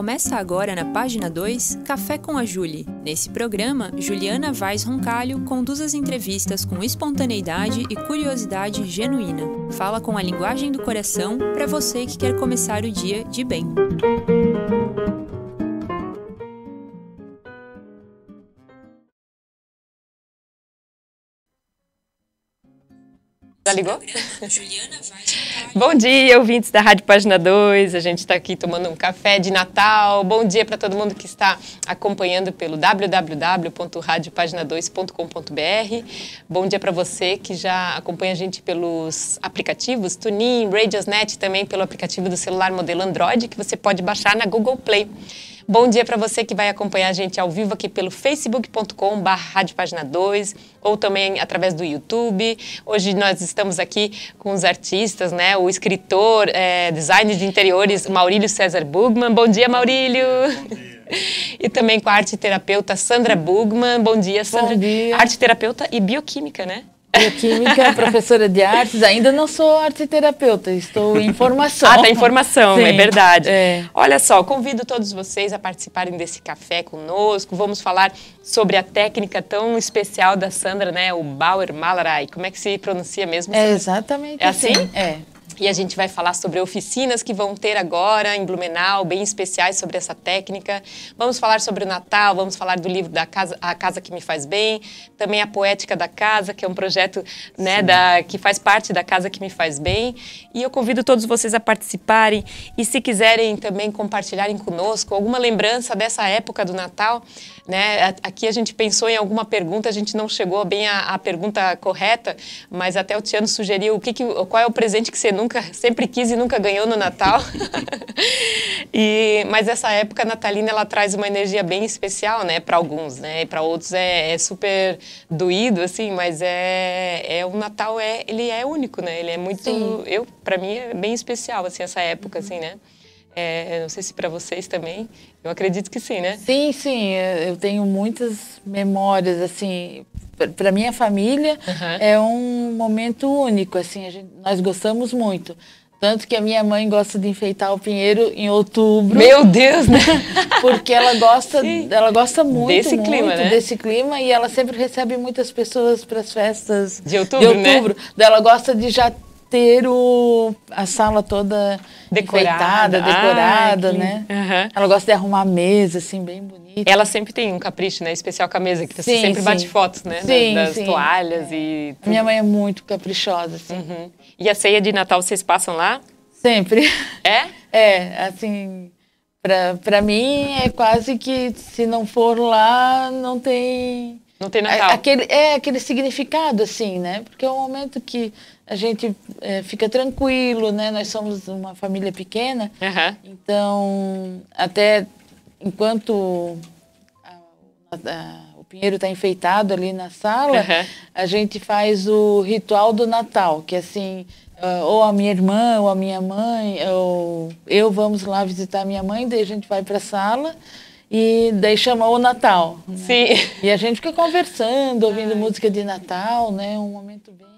Começa agora na página 2 Café com a Julie. Nesse programa, Juliana Vaz Roncalho conduz as entrevistas com espontaneidade e curiosidade genuína. Fala com a linguagem do coração para você que quer começar o dia de bem. Já ligou? Bom dia, ouvintes da Rádio Página 2. A gente está aqui tomando um café de Natal. Bom dia para todo mundo que está acompanhando pelo www.radiopagina2.com.br. Bom dia para você que já acompanha a gente pelos aplicativos Tunin, Radiosnet, também pelo aplicativo do celular modelo Android, que você pode baixar na Google Play. Bom dia para você que vai acompanhar a gente ao vivo aqui pelo facebook.com Rádio Página 2 ou também através do YouTube. Hoje nós estamos aqui com os artistas, né? O escritor, é, designer de interiores Maurílio César Bugman. Bom dia, Maurílio! Bom dia. E também com a arte terapeuta Sandra Bugman. Bom dia, Sandra. Bom dia. Arte terapeuta e bioquímica, né? Bioquímica, professora de artes, ainda não sou arteterapeuta, estou em formação. Ah, tá em formação, é Sim. é verdade. É. Olha só, convido todos vocês a participarem desse café conosco. Vamos falar sobre a técnica tão especial da Sandra, né? O Bauer Malarai. Como é que se pronuncia mesmo? É exatamente. É assim? assim? É. E a gente vai falar sobre oficinas que vão ter agora em Blumenau, bem especiais sobre essa técnica. Vamos falar sobre o Natal, vamos falar do livro da casa, A Casa que Me Faz Bem, também a Poética da Casa, que é um projeto né, da, que faz parte da Casa que Me Faz Bem. E eu convido todos vocês a participarem e se quiserem também compartilharem conosco alguma lembrança dessa época do Natal. Né? Aqui a gente pensou em alguma pergunta, a gente não chegou bem à, à pergunta correta, mas até o Tiano sugeriu o que, que qual é o presente que você nunca nunca, sempre quis e nunca ganhou no Natal. e, mas essa época natalina ela traz uma energia bem especial, né, para alguns, né, para outros é, é, super doído assim, mas é, é o Natal é ele é único, né, ele é muito, Sim. eu para mim é bem especial assim essa época uhum. assim, né. É, não sei se para vocês também. Eu acredito que sim, né? Sim, sim. É, eu tenho muitas memórias assim para minha família uhum. é um momento único, assim, gente, nós gostamos muito. Tanto que a minha mãe gosta de enfeitar o pinheiro em outubro. Meu Deus, né? Porque ela gosta, Sim. ela gosta muito desse muito, clima, né? desse clima e ela sempre recebe muitas pessoas para as festas de outubro, de outubro. Né? Ela gosta de já ter o, a sala toda decorada, enfeitada, decorada, ah, né? Uhum. Ela gosta de arrumar a mesa assim bem bonita bonito. Ela sempre tem um capricho, né? Especial com a mesa, que você sempre sim. bate fotos, né? Sim, das, das toalhas é. e. Tudo. Minha mãe é muito caprichosa, assim. Uhum. E a ceia de Natal vocês passam lá? Sempre. É? É, assim. Pra, pra mim é quase que se não for lá, não tem. Não tem Natal. Aquele, é aquele significado, assim, né? Porque é um momento que a gente é, fica tranquilo, né? Nós somos uma família pequena. Uhum. Então, até enquanto a, a, o pinheiro está enfeitado ali na sala, uhum. a gente faz o ritual do Natal, que é assim, ah, ou a minha irmã, ou a minha mãe, ou eu vamos lá visitar minha mãe, daí a gente vai para a sala e daí chama o Natal. Né? Sim. E a gente fica conversando, ouvindo Ai. música de Natal, né? Um momento bem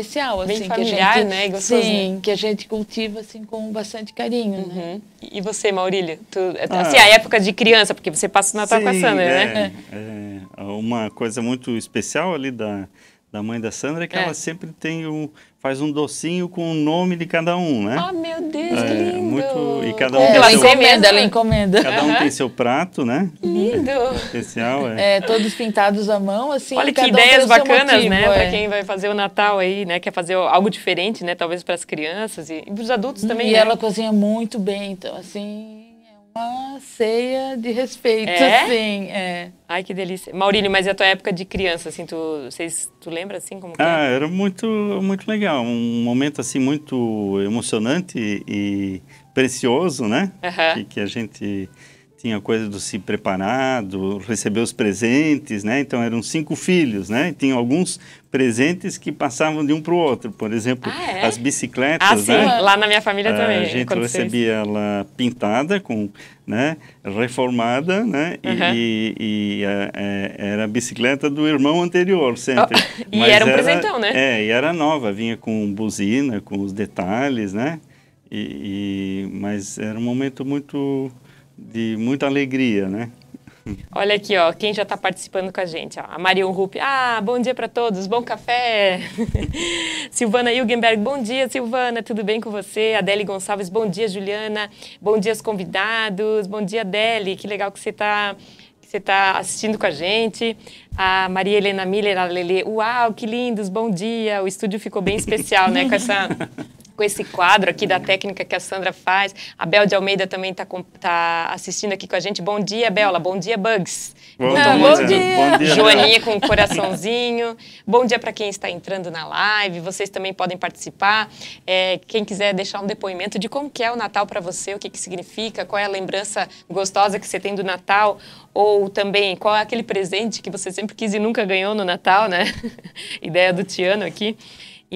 especial, assim, Bem familiar, gente, né? Gostoso, sim, né? que a gente cultiva assim com bastante carinho, né? uhum. né? E você, Maurília? Tu, é, ah, assim, a época de criança, porque você passa o Natal tá com a Sandra, né? é, né? é. uma coisa muito especial ali da da mãe da Sandra é que é. ela sempre tem o faz um docinho com o nome de cada um, né? Ah, oh, meu Deus, é, que lindo! Muito, e cada é, um é, ela seu, encomenda, ela uhum. encomenda. Cada um tem seu prato, né? lindo! É, especial, é. é. Todos pintados à mão, assim. Olha que ideias um bacanas, motivo, né? É. Para quem vai fazer o Natal aí, né? Quer fazer algo diferente, né? Talvez para as crianças e, e para os adultos uhum, também. E né? ela cozinha muito bem, então, assim uma ceia de respeito, é? assim. É. Ai, que delícia. Maurílio, mas e é a tua época de criança, assim, tu, cês, tu lembra, assim, como é? ah, era? era muito, muito legal. Um momento, assim, muito emocionante e precioso, né? Uhum. Que, que a gente tinha coisa do se preparar, do receber os presentes, né? Então eram cinco filhos, né? E tinha alguns presentes que passavam de um para o outro. Por exemplo, ah, é? as bicicletas. Ah, né? sim, né? lá na minha família também. A gente recebia isso. ela pintada, com, né, reformada, né, uhum. e, e, e é, é, era a bicicleta do irmão anterior oh, sempre. Oh. e era um era, presentão, né? É, e era nova, vinha com buzina, com os detalhes, né? E, e, mas era um momento muito de muita alegria, né? Olha aqui, ó, quem já está participando com a gente. Ó, a Marion Rupp, ah, bom dia para todos, bom café. Silvana Hilgenberg, bom dia, Silvana, tudo bem com você? Adele Gonçalves, bom dia, Juliana. Bom dia, os convidados. Bom dia, Adele, que legal que você está você está assistindo com a gente. A Maria Helena Miller, a Lele, uau, que lindos, bom dia. O estúdio ficou bem especial, né, com essa com esse quadro aqui da técnica que a Sandra faz. A Bel de Almeida também está tá assistindo aqui com a gente. Bom dia, Bela. Bom dia, Bugs. Bom, Não, bom, bom, dia. dia. bom dia. Joaninha com um coraçãozinho. bom dia para quem está entrando na live. Vocês também podem participar. É, quem quiser deixar um depoimento de como que é o Natal para você, o que, que significa, qual é a lembrança gostosa que você tem do Natal, ou também qual é aquele presente que você sempre quis e nunca ganhou no Natal, né? Ideia do Tiano aqui.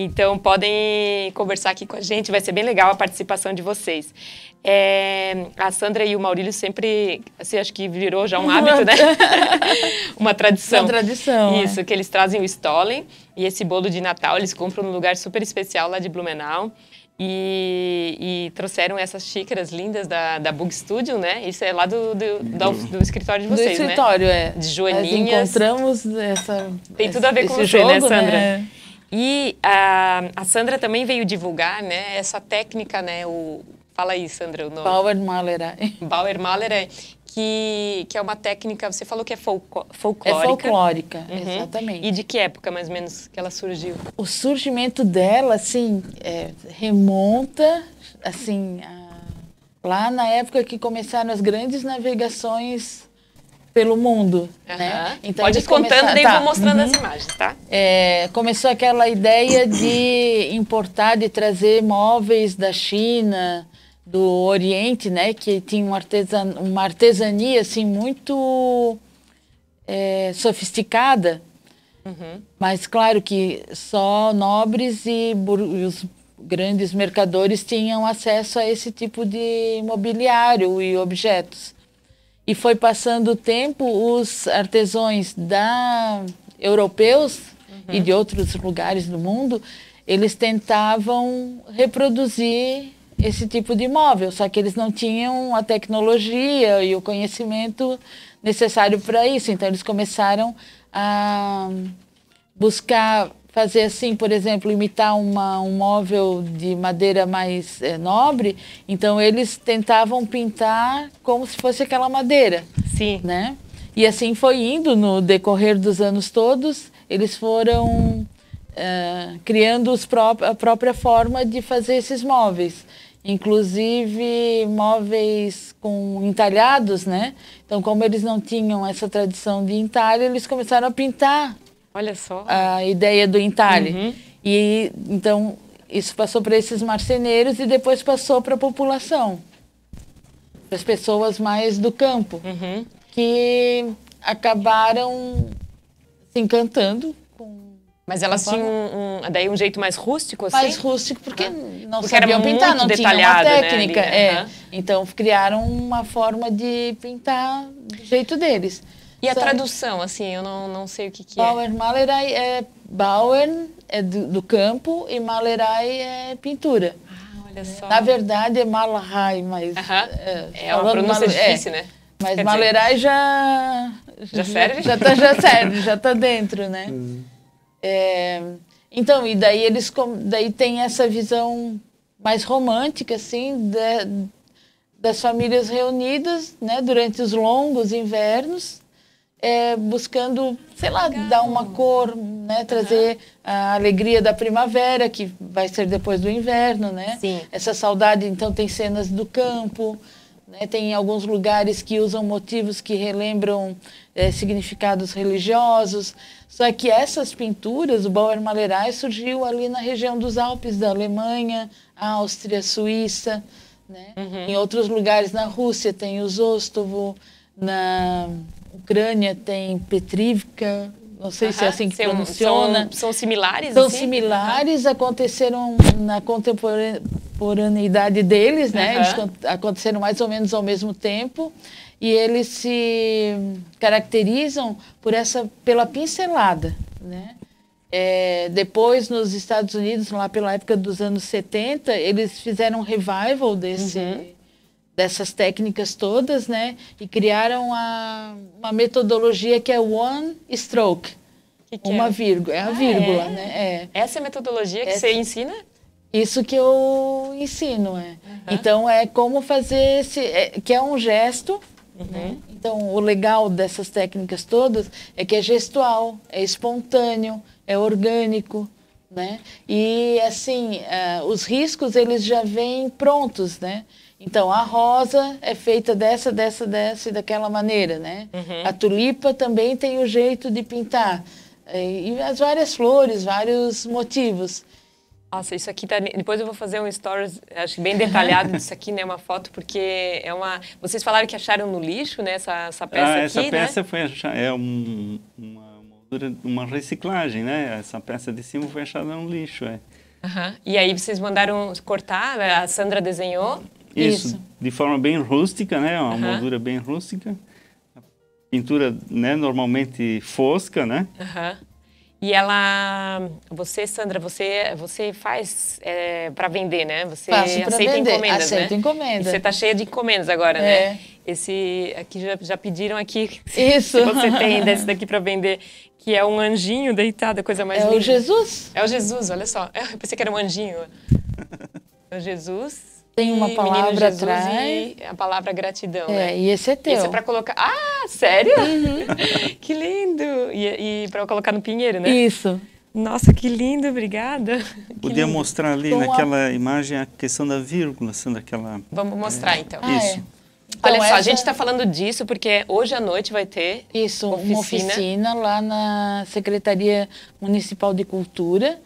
Então, podem conversar aqui com a gente, vai ser bem legal a participação de vocês. É, a Sandra e o Maurílio sempre, assim, acho que virou já um hábito, né? Uma tradição. Uma tradição. É. Isso, é. que eles trazem o Stollen e esse bolo de Natal eles compram num lugar super especial lá de Blumenau. E, e, trouxeram essas xícaras lindas da, da Bug Studio, né? Isso é lá do, do, do, do escritório de vocês, do né? escritório, né? é. De joaninhas. Nós encontramos essa... Tem tudo a ver com o jogo, né, jogo né, Sandra? Né? E a, a Sandra também veio divulgar, né, essa técnica, né, o... Fala aí, Sandra, o nome. Bauer-Mahler. É. Bauer-Mahler, é, que, que é uma técnica, você falou que é folco, é folclórica. É folclórica, uhum. exatamente. E de que época, mais ou menos, que ela surgiu? O surgimento dela, assim, é, remonta, assim, a, lá na época que começaram as grandes navegações pelo mundo. Uhum. Né? Então, Pode ir contando, começaram... daí tá. vou mostrando uhum. as imagens, tá? É, começou aquela ideia de importar, de trazer móveis da China, do Oriente, né? Que tinha uma, artesan... uma artesania, assim, muito é, sofisticada. Uhum. Mas claro que só nobres e, bur... e os grandes mercadores tinham acesso a esse tipo de mobiliário e objetos. E foi passando o tempo, os artesãos da europeus uhum. e de outros lugares do mundo, eles tentavam reproduzir esse tipo de imóvel, só que eles não tinham a tecnologia e o conhecimento necessário para isso. Então eles começaram a buscar fazer assim, por exemplo, imitar uma, um móvel de madeira mais é, nobre, então eles tentavam pintar como se fosse aquela madeira. Sim. Né? E assim foi indo no decorrer dos anos todos, eles foram uh, criando pró a própria forma de fazer esses móveis. Inclusive móveis com entalhados, né? Então, como eles não tinham essa tradição de entalho, eles começaram a pintar Olha só. A ideia do entalhe. Uhum. E então isso passou para esses marceneiros e depois passou para a população, para as pessoas mais do campo, uhum. que acabaram se encantando com mas elas tinham um, um, daí um jeito mais rústico, assim? Mais rústico, porque uhum. não porque sabiam pintar, não tinham uma né, técnica. Né, é. uhum. Então, criaram uma forma de pintar do jeito deles. E a tradução, assim, eu não, não sei o que, que Bauer, é. Malerai é Bauer, é, é do, do, campo, e Malerai é pintura. Ah, olha é. só. Na verdade é Malrai, mas... Uh -huh. é, é uma pronúncia é. difícil, é. né? Mas Quer Malerai dizer... já... Já serve? Já, tá, já serve, já tá dentro, né? Uhum. É, então, e daí eles... Daí tem essa visão mais romântica, assim, de, das famílias reunidas, né? Durante os longos invernos é, buscando, sei lá, Legal. dar uma cor, né? Trazer uhum. a alegria da primavera, que vai ser depois do inverno, né? Sim. Essa saudade, então, tem cenas do campo, né? tem alguns lugares que usam motivos que relembram é, significados religiosos. Só que essas pinturas, o Bauer Malerais, surgiu ali na região dos Alpes da Alemanha, Áustria, Suíça, né? Uhum. Em outros lugares, na Rússia tem o Zostovo, na Ucrânia tem Petrivka, não sei uh -huh. se é assim que são, São, são similares? São assim? similares, aconteceram na contemporaneidade deles, né? Eles aconteceram mais ou menos ao mesmo tempo e eles se caracterizam por essa pela pincelada, né? É, depois nos Estados Unidos, lá pela época dos anos 70, eles fizeram um revival desse uhum dessas técnicas todas, né? E criaram a, uma metodologia que é One Stroke. Que que uma é? vírgula, é a ah, vírgula, é? né? É. Essa é a metodologia que Essa... você ensina? Isso que eu ensino, é. Uhum. Então é como fazer esse, é, que é um gesto. Uhum. Né? Então o legal dessas técnicas todas é que é gestual, é espontâneo, é orgânico, né? E assim, uh, os riscos eles já vêm prontos, né? Então, a rosa é feita dessa, dessa, dessa e daquela maneira, né? Uhum. A tulipa também tem o jeito de pintar. É, e as várias flores, vários motivos. Nossa, isso aqui tá. Depois eu vou fazer um stories, acho que bem detalhado disso aqui, né? Uma foto, porque é uma. Vocês falaram que acharam no lixo, né? Essa, essa ah, peça ah, aqui. Essa né? peça foi é um, uma, uma reciclagem, né? Essa peça de cima foi achada no lixo, é. Uhum. E aí vocês mandaram cortar, a Sandra desenhou. Isso, Isso, de forma bem rústica, né? Uma uhum. moldura bem rústica. Pintura, né, normalmente fosca, né? Uhum. E ela, você, Sandra, você, você faz é, para vender, né? Você Faço aceita vender. encomendas, aceita né? Aceita encomendas. você está cheia de encomendas agora, né? é. né? Esse aqui já, já pediram aqui. Isso. você tem desse daqui para vender, que é um anjinho deitado, a coisa mais é linda. É o Jesus. É o Jesus, olha só. Eu pensei que era um anjinho. É o Jesus. Tem uma palavra atrás. a palavra gratidão. É, né? e esse é teu. Esse é para colocar. Ah, sério? Uhum. que lindo! E, e para colocar no pinheiro, né? Isso. Nossa, que lindo, obrigada. Podia lindo. mostrar ali Com naquela a... imagem a questão da vírgula, sendo aquela. Vamos é, mostrar então. Ah, é, então. Ah, isso. É. Então, Olha só, essa... a gente está falando disso porque hoje à noite vai ter isso, oficina. uma oficina lá na Secretaria Municipal de Cultura.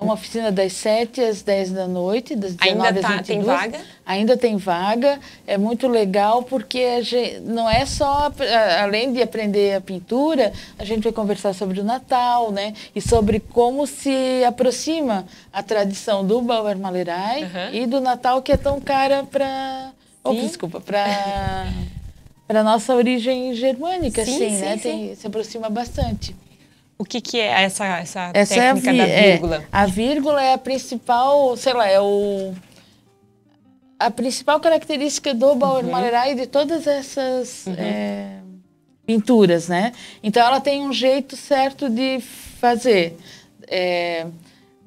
É Uma oficina das 7 às 10 da noite, das 19 Ainda às tá, Ainda tem vaga? Ainda tem vaga. É muito legal porque gente, não é só, além de aprender a pintura, a gente vai conversar sobre o Natal, né? E sobre como se aproxima a tradição do Bauer Malerai uhum. e do Natal que é tão cara para... Oh, desculpa, para... para nossa origem germânica, sim, assim, sim, né? Sim. Tem, se aproxima bastante. O que, que é essa, essa, essa técnica é a da é, vírgula? É, a vírgula é a principal, sei lá, é o a principal característica do Bauer uhum. e de todas essas uhum. é, pinturas, né? Então ela tem um jeito certo de fazer. É,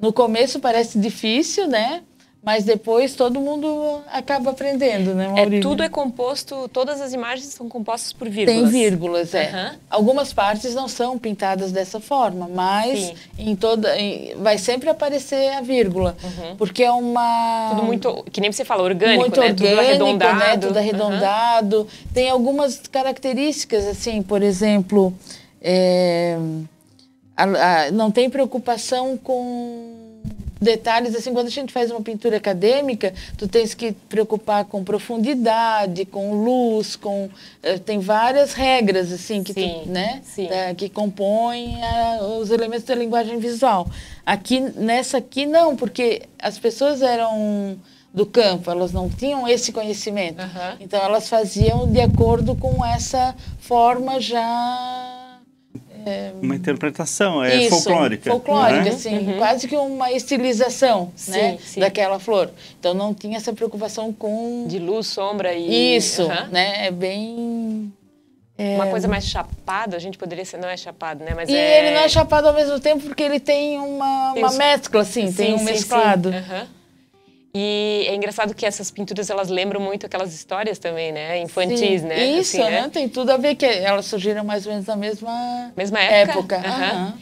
no começo parece difícil, né? Mas depois todo mundo acaba aprendendo, né, Maurício? É, tudo é composto, todas as imagens são compostas por vírgulas. Tem vírgulas, é. Uhum. Algumas partes não são pintadas dessa forma, mas em toda em, vai sempre aparecer a vírgula, uhum. porque é uma tudo muito, que nem você fala, orgânico, muito né? Orgânico, tudo arredondado, né? tudo arredondado. Uhum. Tem algumas características assim, por exemplo, é, a, a, não tem preocupação com detalhes, assim, quando a gente faz uma pintura acadêmica, tu tens que preocupar com profundidade, com luz, com eh, tem várias regras assim que sim, tu, né, eh, que compõem a, eh, os elementos da linguagem visual. Aqui nessa aqui não, porque as pessoas eram do campo, elas não tinham esse conhecimento. Uhum. Então elas faziam de acordo com essa forma já uma hum. interpretação, é Isso, folclórica. Folclórica, né? sim. Uhum. Quase que uma estilização sim, né, sim. daquela flor. Então não tinha essa preocupação com. De luz, sombra e. Isso, uhum. né? É bem. É... Uma coisa mais chapada, a gente poderia ser, não é chapado, né? Mas e é... ele não é chapado ao mesmo tempo porque ele tem uma, uma mescla, assim, sim, tem um mesclado. Sim. Uhum. E é engraçado que essas pinturas elas lembram muito aquelas histórias também, né? Infantis, Sim, né? Assim, Isso, assim, né? Tem tudo a ver que elas surgiram mais ou menos na mesma, mesma época. época. Uhum. Uhum.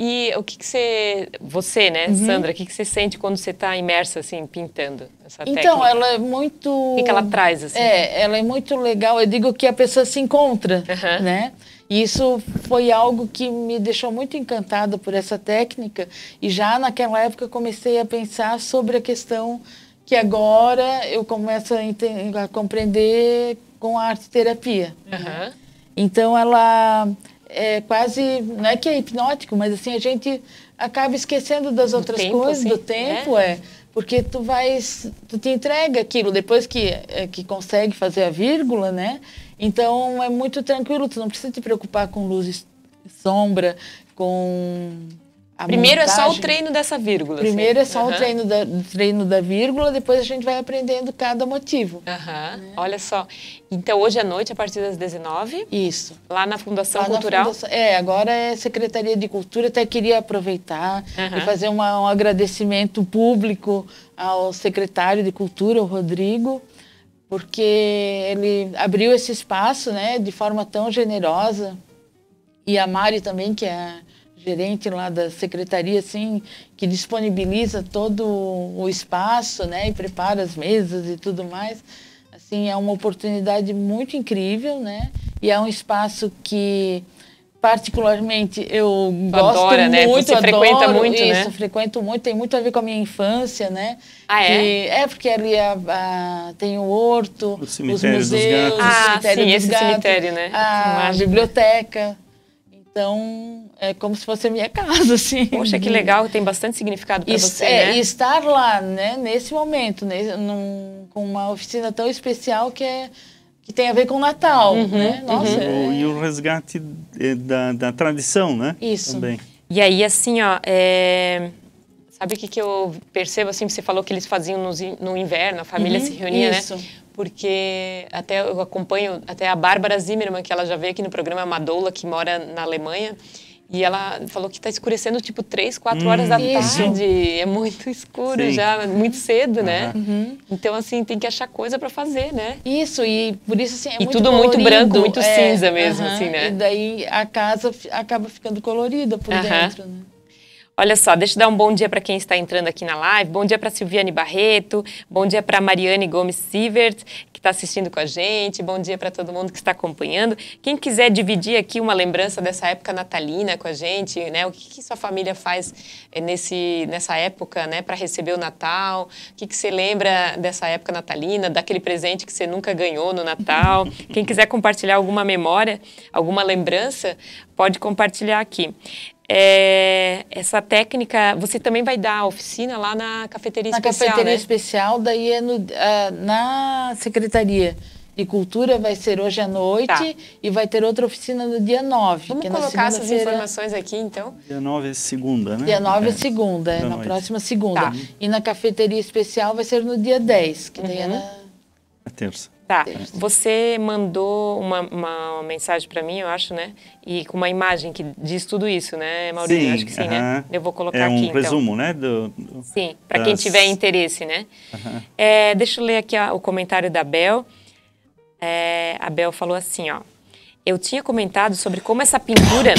E o que, que você, você, né, uhum. Sandra, o que, que você sente quando você está imersa assim pintando essa então, técnica? Então, ela é muito. O que, que ela traz assim? É, ela é muito legal. Eu digo que a pessoa se encontra, né? E isso foi algo que me deixou muito encantada por essa técnica e já naquela época comecei a pensar sobre a questão que agora eu começo a, a compreender com a arte terapia. Né? Então ela é quase não é que é hipnótico, mas assim a gente acaba esquecendo das do outras tempo, coisas, assim, do né? tempo, né? é. Porque tu vais, tu te entrega aquilo depois que é, que consegue fazer a vírgula, né? Então é muito tranquilo, tu não precisa te preocupar com luzes, sombra, com Primeiro montagem. é só o treino dessa vírgula. Primeiro é assim. é só uhum. o treino da, treino da vírgula, depois a gente vai aprendendo cada motivo. Uhum. Né? Olha só. Então, hoje à noite, a partir das 19 Isso. Lá na Fundação lá Cultural? Na Fundação, é, agora é Secretaria de Cultura. Até queria aproveitar uhum. e fazer uma, um agradecimento público ao secretário de Cultura, o Rodrigo porque ele abriu esse espaço, né, de forma tão generosa. E a Mari também, que é a gerente lá da secretaria, assim, que disponibiliza todo o espaço, né, e prepara as mesas e tudo mais. Assim, é uma oportunidade muito incrível, né? E é um espaço que particularmente eu gosto Adora, né? muito, Você adoro, frequenta muito, né? isso, né? frequento muito, tem muito a ver com a minha infância, né? Ah, é? Que, é, porque ali a, é, a, tem o horto, o os museus, dos gatos. Ah, o cemitério sim, dos esse gatos, cemitério, né? A, biblioteca. Então, é como se fosse a minha casa, assim. Poxa, que legal, tem bastante significado para você, é, né? E estar lá, né, nesse momento, nesse, num, com uma oficina tão especial que é que tem a ver com o Natal, uhum, né? Uhum. Nossa, uhum. é... E o é- resgate eh, da, da tradição, né? Isso. Também. E aí, assim, ó, é... sabe o que, que eu percebo, assim, você falou que eles faziam no, no inverno, a família uhum, se reunia, né? isso. né? Porque até eu acompanho até a Bárbara Zimmermann, que ela já veio aqui no programa é Madoula, que mora na Alemanha, e ela falou que está escurecendo tipo 3, 4 hum, horas da hum. isso. tarde. É muito escuro Sim. já, muito cedo, né? Uhum. Então, assim, tem que achar coisa para fazer, né? Isso, e por isso, assim, é e muito E tudo colorido, muito branco, muito é, cinza mesmo, assim, né? E daí a casa acaba ficando colorida por dentro, né? Olha só, deixa eu dar um bom dia para quem está entrando aqui na live. Bom dia para Silviane Barreto, bom dia para Mariane Gomes Sivert, que está assistindo com a gente. Bom dia para todo mundo que está acompanhando. Quem quiser dividir aqui uma lembrança dessa época natalina com a gente, né? O que, que sua família faz eh, nesse, nessa época, né? Para receber o Natal? O que, que você lembra dessa época natalina, daquele presente que você nunca ganhou no Natal? Quem quiser compartilhar alguma memória, alguma lembrança, pode compartilhar aqui. É, essa técnica, você também vai dar oficina lá na cafeteria na especial. Na cafeteria né? especial, daí é no, uh, na Secretaria de Cultura, vai ser hoje à noite tá. e vai ter outra oficina no dia 9. Vamos colocar essas informações aqui então? Dia 9 é segunda, né? Dia 9 é, é segunda, é na noite. próxima segunda. Tá. E na cafeteria especial vai ser no dia 10, que uhum. daí é uhum. na. na é terça. Tá. Você mandou uma, uma mensagem para mim, eu acho, né? E com uma imagem que diz tudo isso, né, Maurício? Sim, acho que sim, uh -huh. né? Eu vou colocar aqui. É um aqui, então. resumo, né? Do, do sim, para das... quem tiver interesse, né? Uh -huh. é, deixa eu ler aqui ó, o comentário da Bel. É, a Bel falou assim, ó eu tinha comentado sobre como essa pintura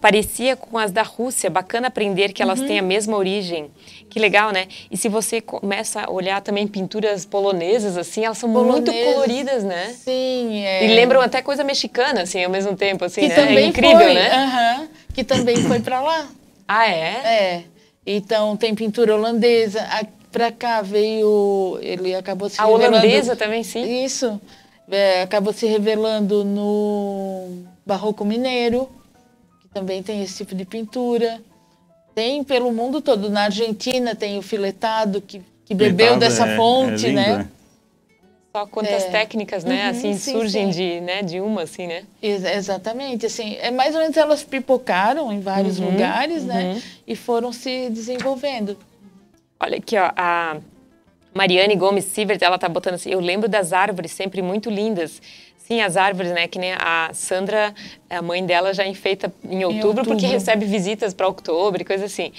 parecia com as da Rússia. Bacana aprender que elas uhum. têm a uhum. mesma origem. Que legal, né? E se você começa a olhar também pinturas polonesas, assim, elas são Polonesa. muito coloridas, né? Sim, é. E lembram até coisa mexicana, assim, ao mesmo tempo, assim, que né? Também é incrível, foi. né? Uhum. Que também foi para lá. Ah, é? É. Então, tem pintura holandesa. Para cá veio... Ele acabou se A revelando. holandesa também, sim? Isso. Isso é, acabou se revelando no Barroco Mineiro, que também tem esse tipo de pintura. Tem pelo mundo todo. Na Argentina tem o filetado, que, que bebeu é, dessa é, fonte, né? é né? Só quantas é. técnicas, né? Uhum, assim, sim, surgem sim. De, né, de uma, assim, né? Ex exatamente. Assim, é mais ou menos elas pipocaram em vários uhum, lugares, né? uhum. né? E foram se desenvolvendo. Olha aqui, ó. A Mariane Gomes Sivert, ela tá botando assim, eu lembro das árvores sempre muito lindas. Sim, as árvores, né? Que nem a Sandra, a mãe dela já enfeita em outubro, em outubro. porque recebe visitas para outubro e coisa assim.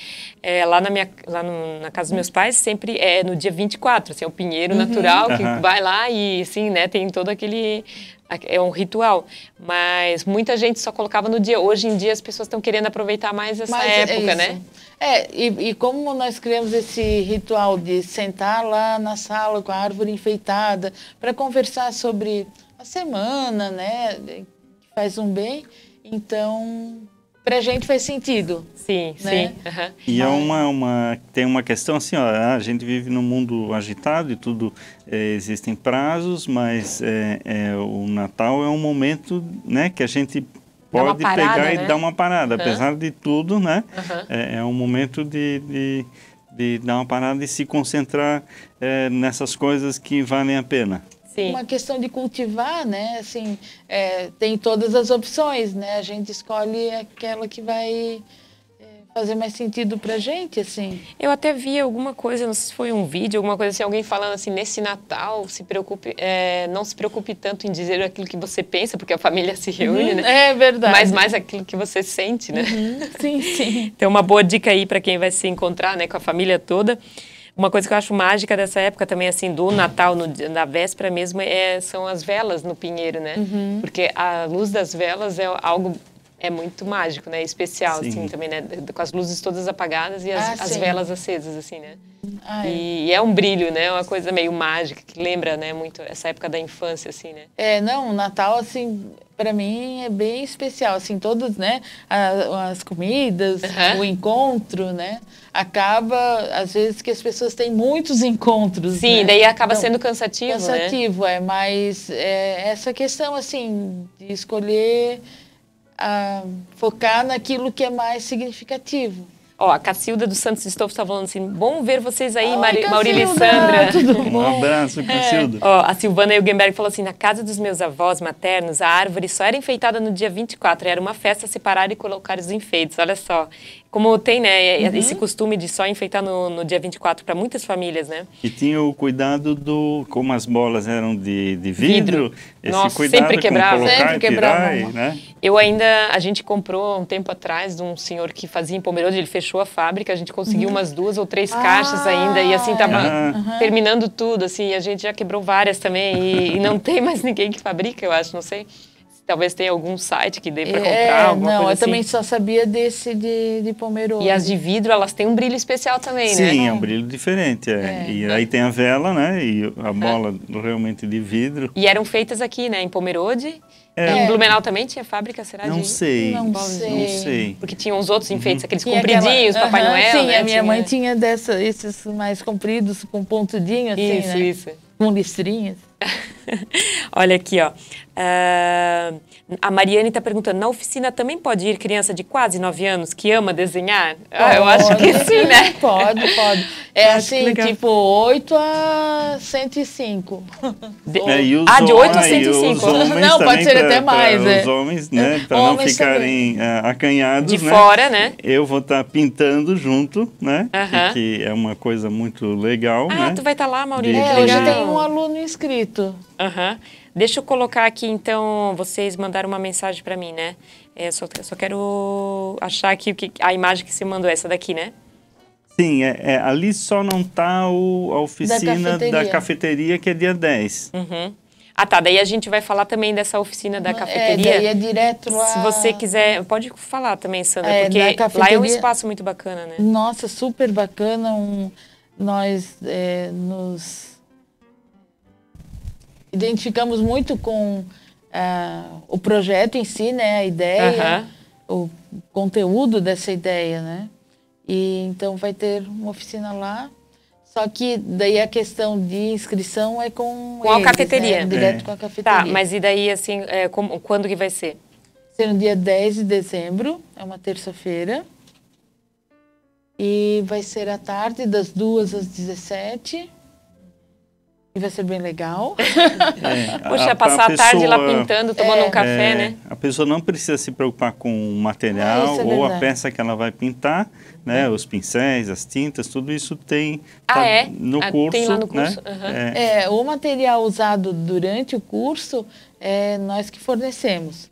É, lá na minha, lá no, na casa dos meus pais sempre é no dia 24, assim, é o pinheiro uhum. natural que uhum. vai lá e sim, né? Tem todo aquele é um ritual, mas muita gente só colocava no dia. Hoje em dia as pessoas estão querendo aproveitar mais essa mas é época, é né? É, e, e, como nós criamos esse ritual de sentar lá na sala com a árvore enfeitada para conversar sobre a semana, né? Que faz um bem. Então, pra gente fez sentido. Sim, né? sim. Uhum. E é uma, uma, tem uma questão assim, ó, a gente vive num mundo agitado e tudo, é, existem prazos, mas é, é, o Natal é um momento né, que a gente pode parada, pegar né? e dar uma parada. Uhum. Apesar de tudo, né, uhum. é, um momento de, de, de, dar uma parada e se concentrar é, nessas coisas que valem a pena. Sim. uma questão de cultivar, né? Assim, é, tem todas as opções, né? A gente escolhe aquela que vai é, fazer mais sentido pra gente, assim. Eu até vi alguma coisa, não sei se foi um vídeo, alguma coisa assim, alguém falando assim, nesse Natal, se preocupe, é, não se preocupe tanto em dizer aquilo que você pensa, porque a família se uhum. reúne, né? É verdade. Mas mais aquilo que você sente, né? Uhum, sim, sim. então, uma boa dica aí para quem vai se encontrar, né, com a família toda. Uma coisa que eu acho mágica dessa época também, assim, do Natal, no, na véspera mesmo, é, são as velas no Pinheiro, né? Uhum. Porque a luz das velas é algo é muito mágico, né? Especial, assim, sim. assim, também, né? Com as luzes todas apagadas e as, ah, as velas acesas, assim, né? Ah, é. E, e, é um brilho, né? É uma coisa meio mágica que lembra, né? Muito essa época da infância, assim, né? É, não, o Natal, assim, para mim é bem especial, assim, todos, né? as comidas, o encontro, né? Acaba, às vezes, que as pessoas têm muitos encontros. Sim, né? daí acaba então, sendo cansativo. Né? Cansativo, né? é, mas é, essa questão, assim, de escolher a focar naquilo que é mais significativo. Ó, a Cacilda dos Santos Estofo está falando assim, bom ver vocês aí, Oi, Mari, e Sandra. Tudo bom? Um abraço, é. Cacilda. É. Ó, a Silvana Eugenberg falou assim, na casa dos meus avós maternos, a árvore só era enfeitada no dia 24, era uma festa separar e colocar os enfeites, olha só. Como tem, né, uhum. esse costume de só enfeitar no, no dia 24 para muitas famílias, né? E tinha o cuidado do, como as bolas eram de, de vidro, vidro, esse Nossa, cuidado sempre quebrava, sempre quebrava. Tirar, né? Eu ainda, a gente comprou um tempo atrás de um senhor que fazia em Pomerode, ele fechou a fábrica, a gente conseguiu uhum. umas duas ou três ah, caixas ainda e assim tava uhum. terminando tudo, assim, a gente já quebrou várias também e, e não tem mais ninguém que fabrica, eu acho, não sei talvez tenha algum site que dê para é, comprar é, alguma não, coisa eu também assim. só sabia desse de, de Pomerol. E as de vidro, elas têm um brilho especial também, Sim, né? Sim, é um brilho diferente. É. É. E aí tem a vela, né? E a é. bola realmente de vidro. E eram feitas aqui, né? Em Pomerode. É. Em Blumenau também tinha fábrica, será? Não de... sei. Não, sei. Não sei. Porque tinha uns outros enfeites, uhum. aqueles tinha compridinhos, aquela... Papai uhum, Noel. Sim, né? a minha tinha... mãe tinha dessa, esses mais compridos, com pontudinho, assim, isso, né? Isso, isso. Com listrinhas. Olha aqui, ó. Uh, a Mariane está perguntando: na oficina também pode ir criança de quase 9 anos que ama desenhar? Pode, ah, eu acho que sim, né? Pode, pode. É eu assim, tipo 8 a 105. De, é, e os ah, de 8 a 105. Não, pode ser pra, até mais. Pra, é. Os homens, né? Para não ficarem uh, acanhados. De né? fora, né? Eu vou estar tá pintando junto, né? Uh -huh. Que é uma coisa muito legal. Ah, né? tu vai estar tá lá, Maurício. É, eu já tenho um aluno inscrito. Uhum. Deixa eu colocar aqui, então, vocês mandaram uma mensagem para mim, né? É, só, só quero achar aqui o que, a imagem que você mandou, essa daqui, né? Sim, é, é ali só não tá o, a oficina da cafeteria. da cafeteria. que é dia 10. Uhum. Ah, tá. Daí a gente vai falar também dessa oficina da é, cafeteria. É, daí é direto lá. Se você quiser, pode falar também, Sandra, é, porque cafeteria... lá é um espaço muito bacana, né? Nossa, super bacana. Um, nós é, nos identificamos muito com uh, o projeto em si, né? A ideia, o conteúdo dessa ideia, né? E então vai ter uma oficina lá. Só que daí a questão de inscrição é com. Com eles, a né? cafeteria. Né? Direto é. com a tá, cafeteria. Tá, mas e daí, assim, é, como, quando que vai ser? Ser no dia 10 de dezembro, é uma terça-feira. E vai ser à tarde, das 2 às 17. E vai ser bem legal. É, é. Poxa, a, passar a, pessoa, tarde lá pintando, tomando é, um café, é, né? A pessoa não precisa se preocupar com o material é, é ou a peça que ela vai pintar, né? Os pincéis, as tintas, tudo isso tem ah, tá é? no ah, curso. Tem lá no né? curso. Né? Uhum. É. o material usado durante o curso é nós que fornecemos.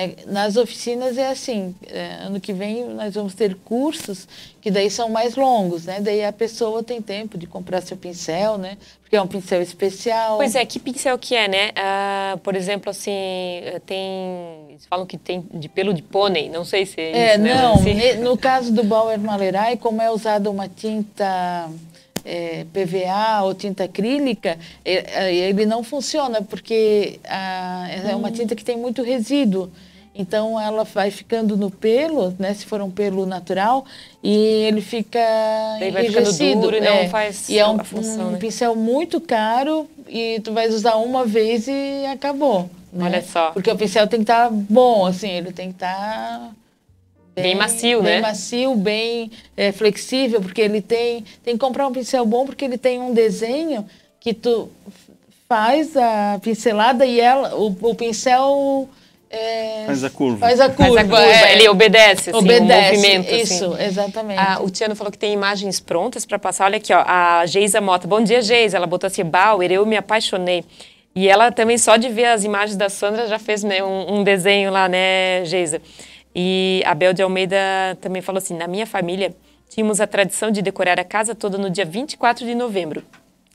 É, nas oficinas é assim, é, ano que vem nós vamos ter cursos que daí são mais longos, né? Daí a pessoa tem tempo de comprar seu pincel, né? Porque é um pincel especial. Pois é, que pincel que é, né? Ah, por exemplo, assim, eh, tem... Eles falam que tem de pelo de pônei, não sei se é, é isso, né? Não, né? no caso do Bauer Malerai, como é usada uma tinta... É, PVA ou tinta acrílica, é, é, ele, não funciona porque a, ah, é uma hum. tinta que tem muito resíduo. Então ela vai ficando no pelo, né? Se for um pelo natural, e ele fica Daí vai ficando duro e é. não faz e é um, função, um né? pincel muito caro e tu vai usar uma vez e acabou. Né? Olha só. Porque o pincel tem que estar tá bom, assim, ele tem que estar tá bem, bem, macio, bem né? Bem macio, bem é, flexível, porque ele tem tem que comprar um pincel bom porque ele tem um desenho que tu faz a pincelada e ela o, o pincel é... Faz a curva. Faz a curva. Faz a curva. É, é... Ele obedece, assim, obedece, um movimento. Assim. Isso, exatamente. Ah, o Tiano falou que tem imagens prontas para passar. Olha aqui, ó, a Geisa Mota. Bom dia, Geisa. Ela botou assim, Bauer, eu me apaixonei. E ela também, só de ver as imagens da Sandra, já fez né, um, um, desenho lá, né, Geisa? E a Bel de Almeida também falou assim, na minha família, tínhamos a tradição de decorar a casa toda no dia 24 de novembro.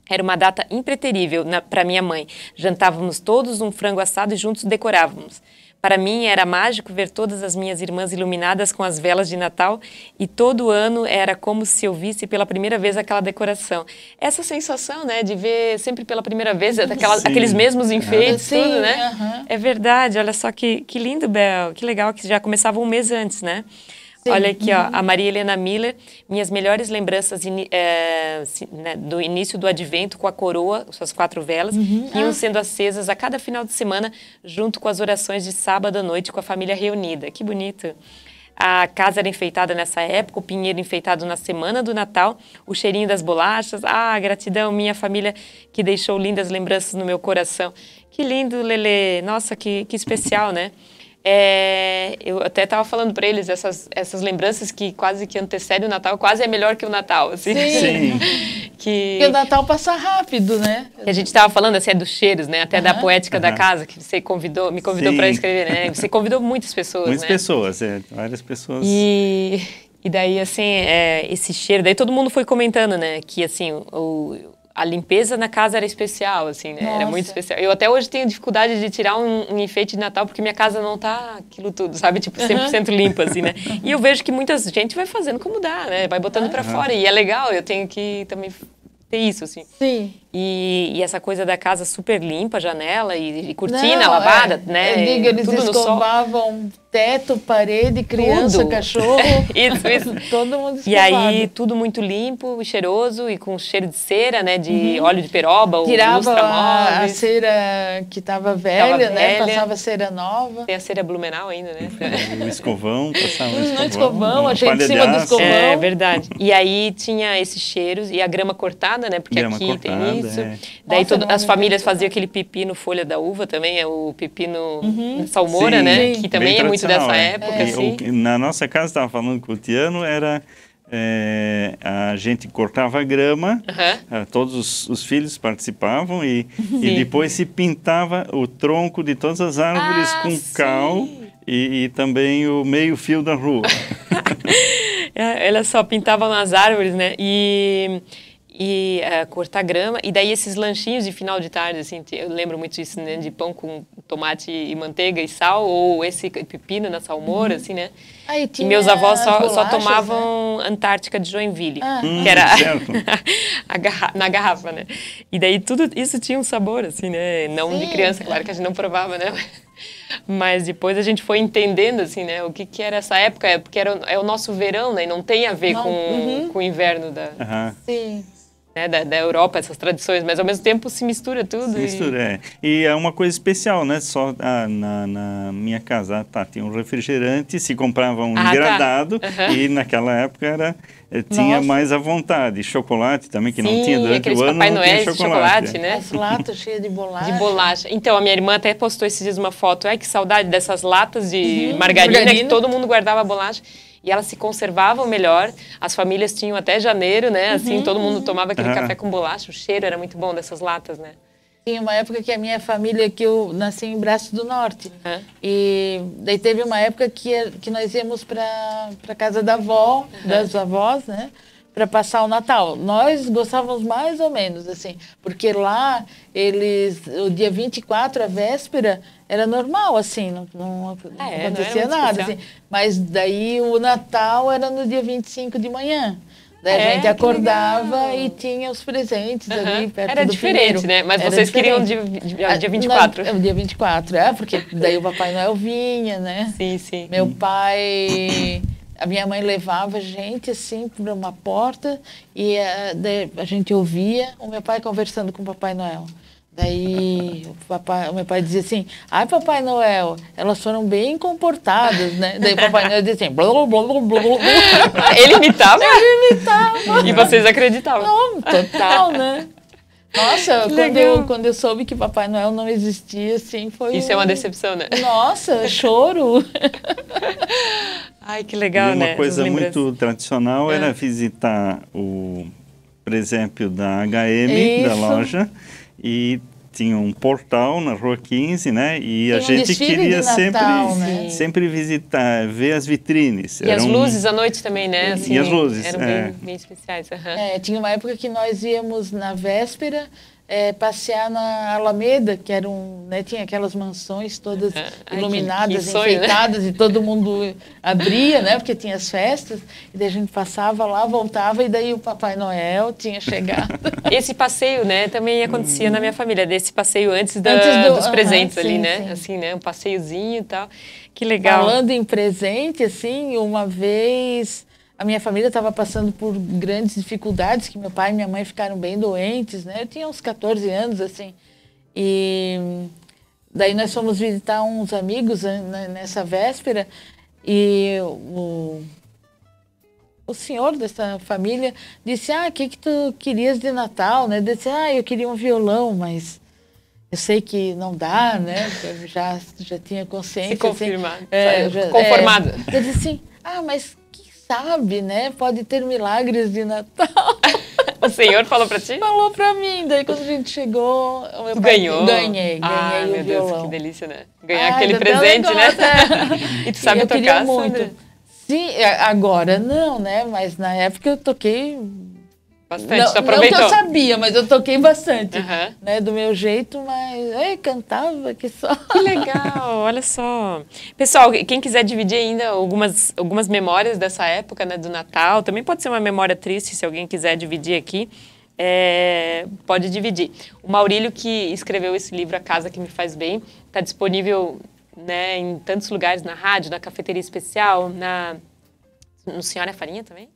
Era uma data impreterível para minha mãe. Jantávamos todos um frango assado e juntos decorávamos. Para mim era mágico ver todas as minhas irmãs iluminadas com as velas de Natal e todo ano era como se eu visse pela primeira vez aquela decoração. Essa sensação, né, de ver sempre pela primeira vez aquela, aqueles mesmos enfeites, uhum. tudo, né? Uhum. É verdade, olha só que, que lindo, Bel, que legal que já começava um mês antes, né? Sim. Olha aqui, ó, uhum. a Maria Helena Miller, minhas melhores lembranças in, é, eh, né, do início do advento com a coroa, suas quatro velas, uhum. iam ah. sendo acesas a cada final de semana, junto com as orações de sábado à noite com a família reunida. Que bonito! A casa era enfeitada nessa época, o pinheiro enfeitado na semana do Natal, o cheirinho das bolachas. Ah, gratidão, minha família que deixou lindas lembranças no meu coração. Que lindo, Lele! Nossa, que, que especial, né? É, eu até estava falando para eles essas, essas lembranças que quase que antecedem o Natal, quase é melhor que o Natal. Assim. Sim. Sim. que... Porque o Natal passa rápido, né? E a gente estava falando assim, é dos cheiros, né? Até da poética da casa, que você convidou, me convidou para escrever, né? Você convidou muitas pessoas, Muitas né? pessoas, é, várias pessoas. E, e daí, assim, é, esse cheiro... Daí todo mundo foi comentando, né? Que, assim, o, a limpeza na casa era especial, assim, né? Era muito especial. Eu até hoje tenho dificuldade de tirar um, um, enfeite de Natal porque minha casa não tá aquilo tudo, sabe? Tipo, 100% uhum. limpa, assim, né? E eu vejo que muita gente vai fazendo como dá, né? Vai botando uhum. para fora. E é legal, eu tenho que também ter isso, assim. Sim. E, e, essa coisa da casa super limpa, janela e, e cortina não, é. lavada, né? é, né? Eu eles tudo escovavam teto, parede, criança, tudo. cachorro. isso, isso. Todo mundo escovado. E aí, tudo muito limpo, cheiroso e com cheiro de cera, né? De uhum. óleo de peroba, Tirava a, a cera que estava velha, velha, né? Passava cera nova. Tem a cera blumenau ainda, né? o escovão, passava um escovão. No escovão, a gente em cima do escovão. É, verdade. E aí tinha esses cheiros e a grama cortada, né? Porque grama aqui cortada, tem isso. É. Daí Nossa, todas as famílias faziam aquele pepino folha da uva também, é o pepino uhum. salmoura, Sim, né? Que também é muito dessa é. época, é. assim? O, na nossa casa, estava falando com o Tiano, era... É, a gente cortava grama, uhum. todos os, os, filhos participavam e, e, depois se pintava o tronco de todas as árvores ah, com cal e, e também o meio fio da rua. É, ela só pintava nas árvores, né? E e uh, cortar grama. E daí esses lanchinhos de final de tarde, assim, eu lembro muito disso, né? De pão com tomate e manteiga e sal, ou esse pepino na salmoura, uhum. assim, né? Ah, e, e, meus avós só, bolachas, só né? tomavam né? Antártica de Joinville, ah. hum, que era é garra na garrafa, né? E daí tudo isso tinha um sabor, assim, né? Não Sim. de criança, claro que a gente não provava, né? Mas depois a gente foi entendendo, assim, né? O que, que era essa época, é porque era, é o nosso verão, né? E não tem a ver não. com, uhum. com o inverno da... Uhum. Sim né, da, da, Europa, essas tradições, mas ao mesmo tempo se mistura tudo. Se mistura, é. E é uma coisa especial, né? Só ah, na, na, minha casa, ah, tá, tinha um refrigerante, se comprava um ah, tá. engradado, tá. uhum. e naquela época era, eh, tinha Nossa. mais à vontade. Chocolate também, que Sim, não tinha durante o ano, Papai não Noel, tinha chocolate. chocolate é. né? As latas cheias de bolacha. De bolacha. Então, a minha irmã até postou esses dias uma foto, ai, que saudade dessas latas de uhum, margarina, margarina, que todo mundo guardava bolacha e elas se conservavam melhor. As famílias tinham até janeiro, né? Assim, uhum. todo mundo tomava aquele uhum. café com bolacha, o cheiro era muito bom dessas latas, né? Tinha uma época que a minha família, que eu nasci em Braço do Norte. Uhum. E daí teve uma época que, que nós íamos para casa da avó, das avós, né? para passar o Natal. Nós gostávamos mais ou menos, assim, porque lá eles, o dia 24, a véspera, era normal, assim, não, não, ah, é, não é, acontecia não nada. Assim. Mas daí o Natal era no dia 25 de manhã. Daí é, a gente acordava e tinha os presentes uhum. ali perto Era do diferente, primeiro. né? Mas era vocês diferente. queriam ah, ah, dia, dia, dia 24. o dia 24, é, porque daí o Papai Noel vinha, né? Sim, sim. Meu pai a minha mãe levava a gente assim para uma porta e eh, a, a gente ouvia o meu pai conversando com o Papai Noel. Daí o, papai, o meu pai dizia assim, ai Papai Noel, elas foram bem comportadas, né? Daí o Papai Noel dizia assim, blá, blá, blá, blá, Ele imitava? Ele imitava. E vocês acreditavam? Não, total, né? Nossa, quando eu, quando eu soube que Papai Noel não existia, assim, foi. Isso é uma decepção, né? Nossa, choro! Ai, que legal, e uma né? Uma coisa muito tradicional é. era visitar o presépio da HM, Isso. da loja, e tinha um portal na Rua 15, né? E Tem a gente queria sempre, né? sempre visitar, ver as vitrines. E Era as luzes um... à noite também, né? Assim, e as luzes. Eram é. bem, bem especiais. Uhum. É, tinha uma época que nós íamos na véspera é, passear na Alameda, que era um, né, tinha aquelas mansões todas uhum. Ah, iluminadas, Ai, que, que sonho, né? enfeitadas, né? e todo mundo abria, né, porque tinha as festas, e daí a gente passava lá, voltava, e daí o Papai Noel tinha chegado. Esse passeio, né, também acontecia na minha família, desse passeio antes, da, antes do, dos presentes uhum, sim, ali, né, sim. assim, né, um passeiozinho e tal, que legal. Falando em presente, assim, uma vez a minha família estava passando por grandes dificuldades, que meu pai e minha mãe ficaram bem doentes, né? Eu tinha uns 14 anos, assim. E daí nós fomos visitar uns amigos né, né, nessa véspera e o, o senhor dessa família disse, ah, o que que tu querias de Natal, né? Eu disse, ah, eu queria um violão, mas... Eu sei que não dá, né? Eu já, já tinha consciência. Se assim. confirmar. Assim, é, conformada. É, eu disse assim, ah, mas sabe, né? Pode ter milagres de Natal. O senhor falou para ti? Falou para mim. Daí quando a gente chegou, o meu ganhou. ganhei, ganhei ah, o meu violão. Deus, que delícia, né? Ganhar Ai, ah, aquele presente, né? É. e tu sabe e eu tocar, muito. Sim, é, agora não, né? Mas na época eu toquei Bastante, não, aproveitou. Não que eu sabia, mas eu toquei bastante, uhum. né? Do meu jeito, mas eu cantava que só. Que legal, olha só. Pessoal, quem quiser dividir ainda algumas, algumas memórias dessa época, né? Do Natal, também pode ser uma memória triste, se alguém quiser dividir aqui. É, pode dividir. O Maurílio, que escreveu esse livro A Casa Que Me Faz Bem, está disponível né, em tantos lugares, na rádio, na cafeteria especial, na... no Senhora Farinha também?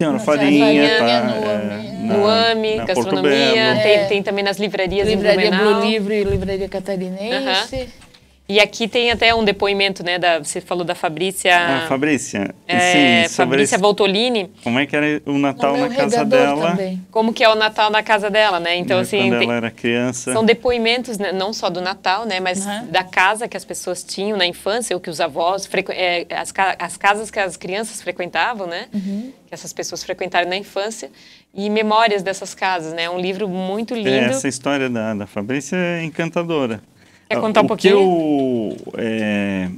Senhora Farinha, tá, é, gastronomia, é. tem, tem, também nas livrarias Livraria em Blumenau. Blue Livre e Livraria Catarinense. Uh -huh. E aqui tem até um depoimento, né? Da, você falou da Fabrícia. Ah, Fabrícia. É, Sim, Fabrícia Voltolini. Como é que era o Natal na casa dela? Também. Como que é o Natal na casa dela, né? Então, Quando é, assim. Quando ela era criança. São depoimentos, né, não só do Natal, né? Mas uhum. da casa que as pessoas tinham na infância, ou que os avós. Frequ... É, as, as casas que as crianças frequentavam, né? Uhum. Que essas pessoas frequentaram na infância. E memórias dessas casas, né? É um livro muito é, lindo. É, essa história da, da Fabrícia é encantadora. Ah, contar um pouquinho? Que eu, é,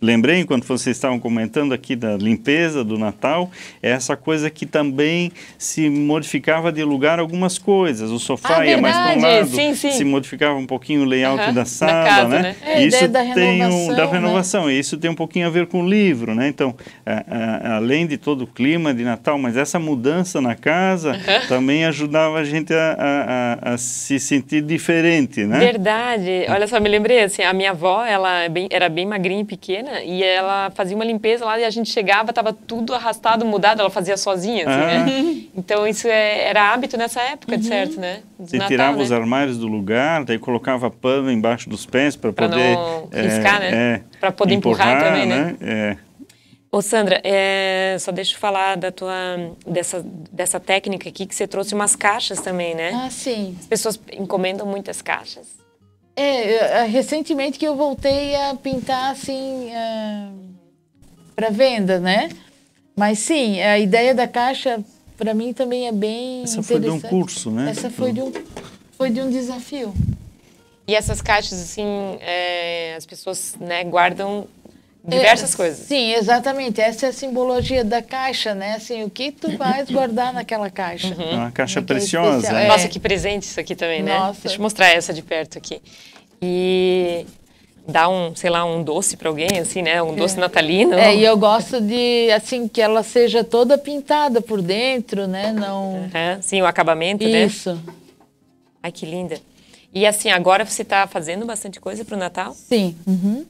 lembrei enquanto vocês estavam comentando aqui da limpeza do Natal, é essa coisa que também se modificava de lugar algumas coisas. O sofá ah, ia mais para um lado, sim, sim. se modificava um pouquinho o layout uhum. da sala, da casa, né? né? É, isso da tem um, da renovação, né? e isso tem um pouquinho a ver com o livro, né? Então, a, a, além de todo o clima de Natal, mas essa mudança na casa uhum. também ajudava a gente a, a, se sentir diferente, né? Verdade. Olha só, me lembrei assim, a minha avó, ela é era bem magrinha e pequena né? e ela fazia uma limpeza lá e a gente chegava, tava tudo arrastado, mudado, ela fazia sozinha, assim, né? ah. né? Então isso é, era hábito nessa época, uhum. de certo, né? Do você Natal, tirava né? os armários do lugar, daí colocava pano embaixo dos pés para poder... é, né? É, para poder empurrar, empurrar, também, né? né? É. Ô Sandra, é, só deixa eu falar da tua, dessa, dessa técnica aqui que você trouxe umas caixas também, né? Ah, sim. As pessoas encomendam muitas caixas. É, é, recentemente que eu voltei a pintar assim uh, é, para venda, né? Mas sim, a ideia da caixa para mim também é bem Essa foi de um curso, né? Essa foi de um, foi de um desafio. E essas caixas, assim, é, as pessoas né, guardam diversas é, coisas. Sim, exatamente. Essa é a simbologia da caixa, né? Assim, o que tu vais guardar naquela caixa? Uhum. É uma caixa preciosa. Né? É. Nossa, que presente isso aqui também, né? Nossa. Deixa eu mostrar essa de perto aqui. E dá um, sei lá, um doce para alguém, assim, né? Um doce é. natalino. É, e eu gosto de, assim, que ela seja toda pintada por dentro, né? Não... Uhum. Sim, o acabamento, Isso. né? Isso. Ai, que linda. E assim, agora você está fazendo bastante coisa para o Natal? Sim. Uhum.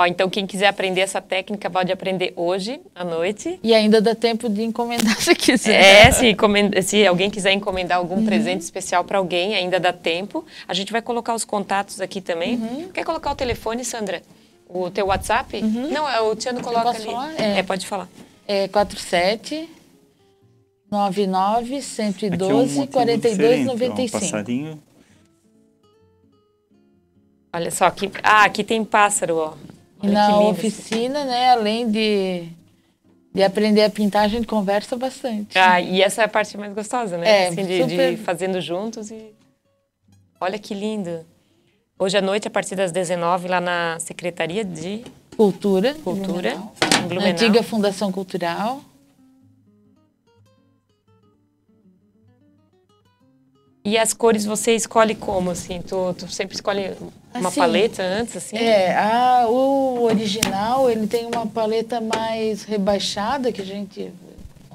Ó, então quem quiser aprender essa técnica pode aprender hoje à noite. E ainda dá tempo de encomendar se quiser. É, se, encomenda, se alguém quiser encomendar algum uhum. presente especial para alguém, ainda dá tempo. A gente vai colocar os contatos aqui também. Uhum. Quer colocar o telefone, Sandra? O teu WhatsApp? Uhum. Não, é, o Tiano coloca ali. Falar? É. é, pode falar. É 47 99 112 um 42 95. É um passarinho. Olha só, aqui, ah, aqui tem pássaro, ó. Olha na oficina, né, além de, de aprender a pintar, a gente conversa bastante. Ah, e essa é a parte mais gostosa, né? É, assim, de, super... de fazendo juntos e... Olha que lindo. Hoje à noite, a partir das 19 lá na Secretaria de... Cultura. Cultura. Blumenau. Blumenau. Antiga Fundação Cultural. E as cores você escolhe como, assim? Tu, tu sempre escolhe uma assim, paleta antes, assim? É, a, o original ele tem uma paleta mais rebaixada que a gente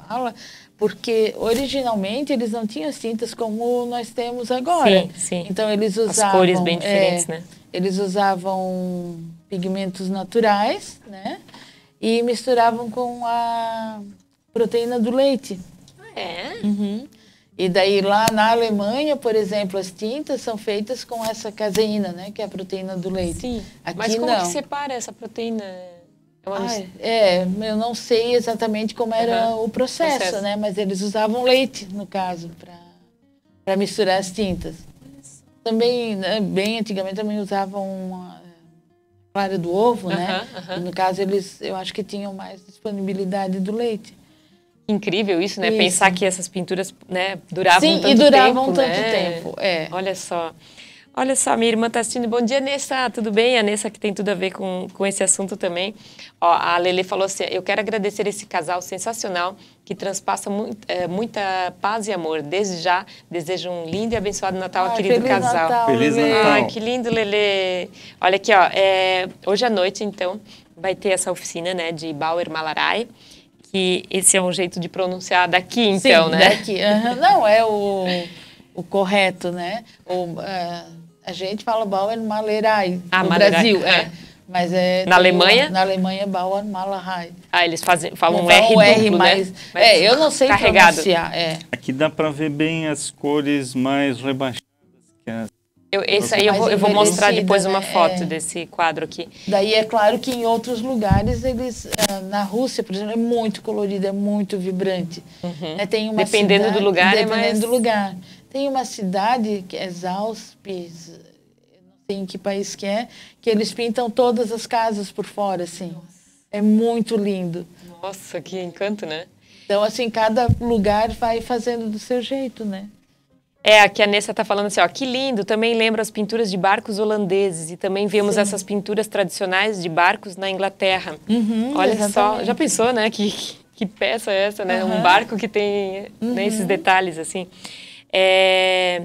fala, porque originalmente eles não tinham tintas como nós temos agora. Sim, sim. Então eles usavam. As cores bem diferentes, é, né? Eles usavam pigmentos naturais, né? E misturavam com a proteína do leite. Ah, é. Uhum. E daí lá na Alemanha, por exemplo, as tintas são feitas com essa caseína, né, que é a proteína do leite. Sim. Aqui, mas como não. que separa essa proteína? Eu ah, é, eu não sei exatamente como era uhum. o processo, processo, né? Mas eles usavam leite, no caso, para misturar as tintas. Também, né, bem antigamente, também usavam uma clara do ovo, né? uhum. No caso, eles, eu acho que tinham mais disponibilidade do leite. Incrível isso, né? Isso. Pensar que essas pinturas né, duravam Sim, tanto tempo. Sim, e duravam tempo, tanto né? tempo. É. Olha só. Olha só, minha irmã tá assistindo. Bom dia, Nessa. Tudo bem? A Nessa que tem tudo a ver com, com esse assunto também. Ó, a Lele falou assim: eu quero agradecer esse casal sensacional que transpassa muito, é, muita paz e amor. Desde já, desejo um lindo e abençoado Natal ao querido feliz casal. Natal, feliz Lelê. Ah, Natal. Ai, que lindo, Lele. Olha aqui, ó. É, hoje à noite, então, vai ter essa oficina né, de Bauer Malarai que esse é um jeito de pronunciar daqui, então, Sim, né? Daqui. Uhum. Não, é o, o correto, né? O, uh, a gente fala Bauer Malerai ah, no Malerai. Brasil. É. é. Mas é na Alemanha? na Alemanha é Bauer malerai Ah, eles fazem, falam um R, R duplo, né? mais, né? mas É, eu não sei carregado. pronunciar. É. Aqui dá para ver bem as cores mais rebaixadas que as eu, esse aí eu vou, eu vou mostrar depois uma né? foto é. desse quadro aqui. Daí é claro que em outros lugares eles ah, na Rússia, por exemplo, é muito colorido, é muito vibrante. Uhum. É, tem uma dependendo cidade, é do lugar, dependendo é mais... do lugar. Tem uma cidade que é Zauspis, não sei em que país que é, que eles pintam todas as casas por fora, assim. Nossa. É muito lindo. Nossa, que encanto, né? Então, assim, cada lugar vai fazendo do seu jeito, né? É, aqui a Nessa tá falando assim, ó, que lindo, também lembra as pinturas de barcos holandeses e também vemos Sim. essas pinturas tradicionais de barcos na Inglaterra. Uhum, Olha exatamente. só, já pensou, né, que, que peça é essa, né? Uhum. Um barco que tem né, uhum. né, esses detalhes, assim. É,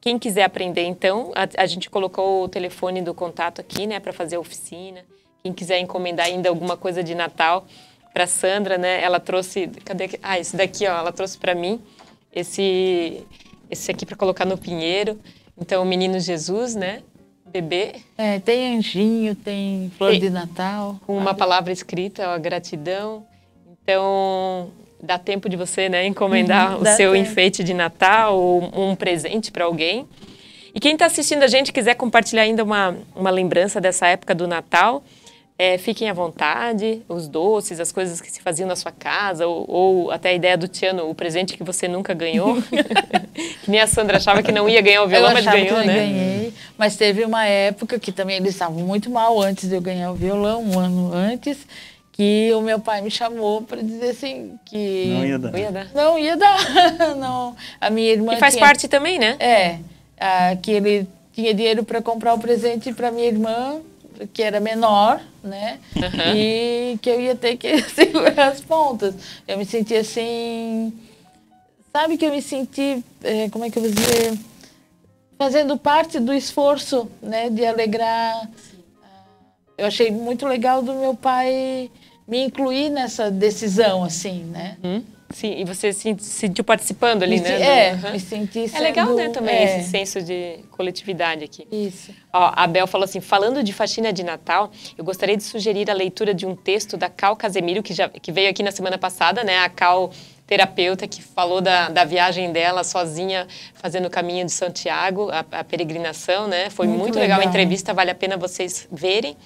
quem quiser aprender, então, a, a, gente colocou o telefone do contato aqui, né, para fazer a oficina. Quem quiser encomendar ainda alguma coisa de Natal para Sandra, né, ela trouxe, cadê? Ah, esse daqui, ó, ela trouxe para mim esse esse aqui para colocar no pinheiro. Então, o menino Jesus, né? Bebê. É, tem anjinho, tem flor de Natal. Com uma palavra escrita, ó, gratidão. Então, dá tempo de você, né, encomendar hum, o seu tempo. enfeite de Natal ou um presente para alguém. E quem está assistindo a gente quiser compartilhar ainda uma, uma lembrança dessa época do Natal, é, fiquem à vontade, os doces, as coisas que se faziam na sua casa, ou, ou até a ideia do Tiano, o presente que você nunca ganhou. que nem a Sandra achava que não ia ganhar o violão, eu mas ganhou, que né? ganhei, mas teve uma época que também eles estavam muito mal antes de eu ganhar o violão, um ano antes, que o meu pai me chamou para dizer assim que não ia dar. Não ia dar. Não ia dar. não. A minha irmã E faz tinha... parte também, né? É. Ah, que ele tinha dinheiro para comprar o presente para minha irmã que era menor, né? Uhum. E que eu ia ter que segurar as pontas. Eu me senti assim. Sabe que eu me senti. É, como é que eu vou dizer? Fazendo parte do esforço, né? De alegrar. Eu achei muito legal do meu pai me incluir nessa decisão, assim, né? Uhum. Sim, e você se sentiu participando ali, me né? É, uhum. me senti sendo, É legal, né, também, é. esse senso de coletividade aqui. Isso. Ó, a Bel falou assim, falando de faxina de Natal, eu gostaria de sugerir a leitura de um texto da Cal Casemiro, que, já, que veio aqui na semana passada, né? A Cal terapeuta que falou da, da viagem dela sozinha fazendo o caminho de Santiago, a, a peregrinação, né? Foi muito, muito legal. legal a entrevista, vale a pena vocês verem.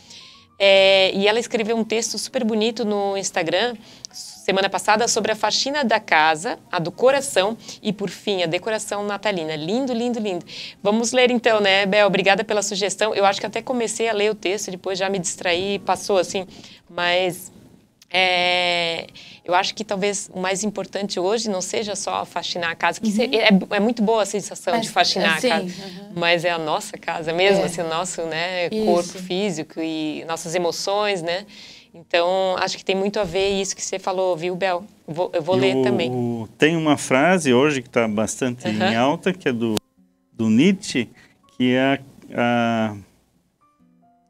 É, e ela escreveu um texto super bonito no Instagram semana passada sobre a faxina da casa, a do coração e, por fim, a decoração natalina. Lindo, lindo, lindo. Vamos ler então, né, Bel? Obrigada pela sugestão. Eu acho que até comecei a ler o texto, depois já me distraí, passou assim, mas. É, eu acho que talvez o mais importante hoje não seja só faxinar a casa, que uhum. é, é, muito boa a sensação de faxinar a é, casa, uhum. mas é a nossa casa mesmo, é. assim, o nosso né, corpo físico e nossas emoções, né? Então, acho que tem muito a ver isso que você falou, viu, Bel? Vou, eu vou e ler o, também. O, tem uma frase hoje que está bastante uhum. em alta, que é do, do Nietzsche, que é a,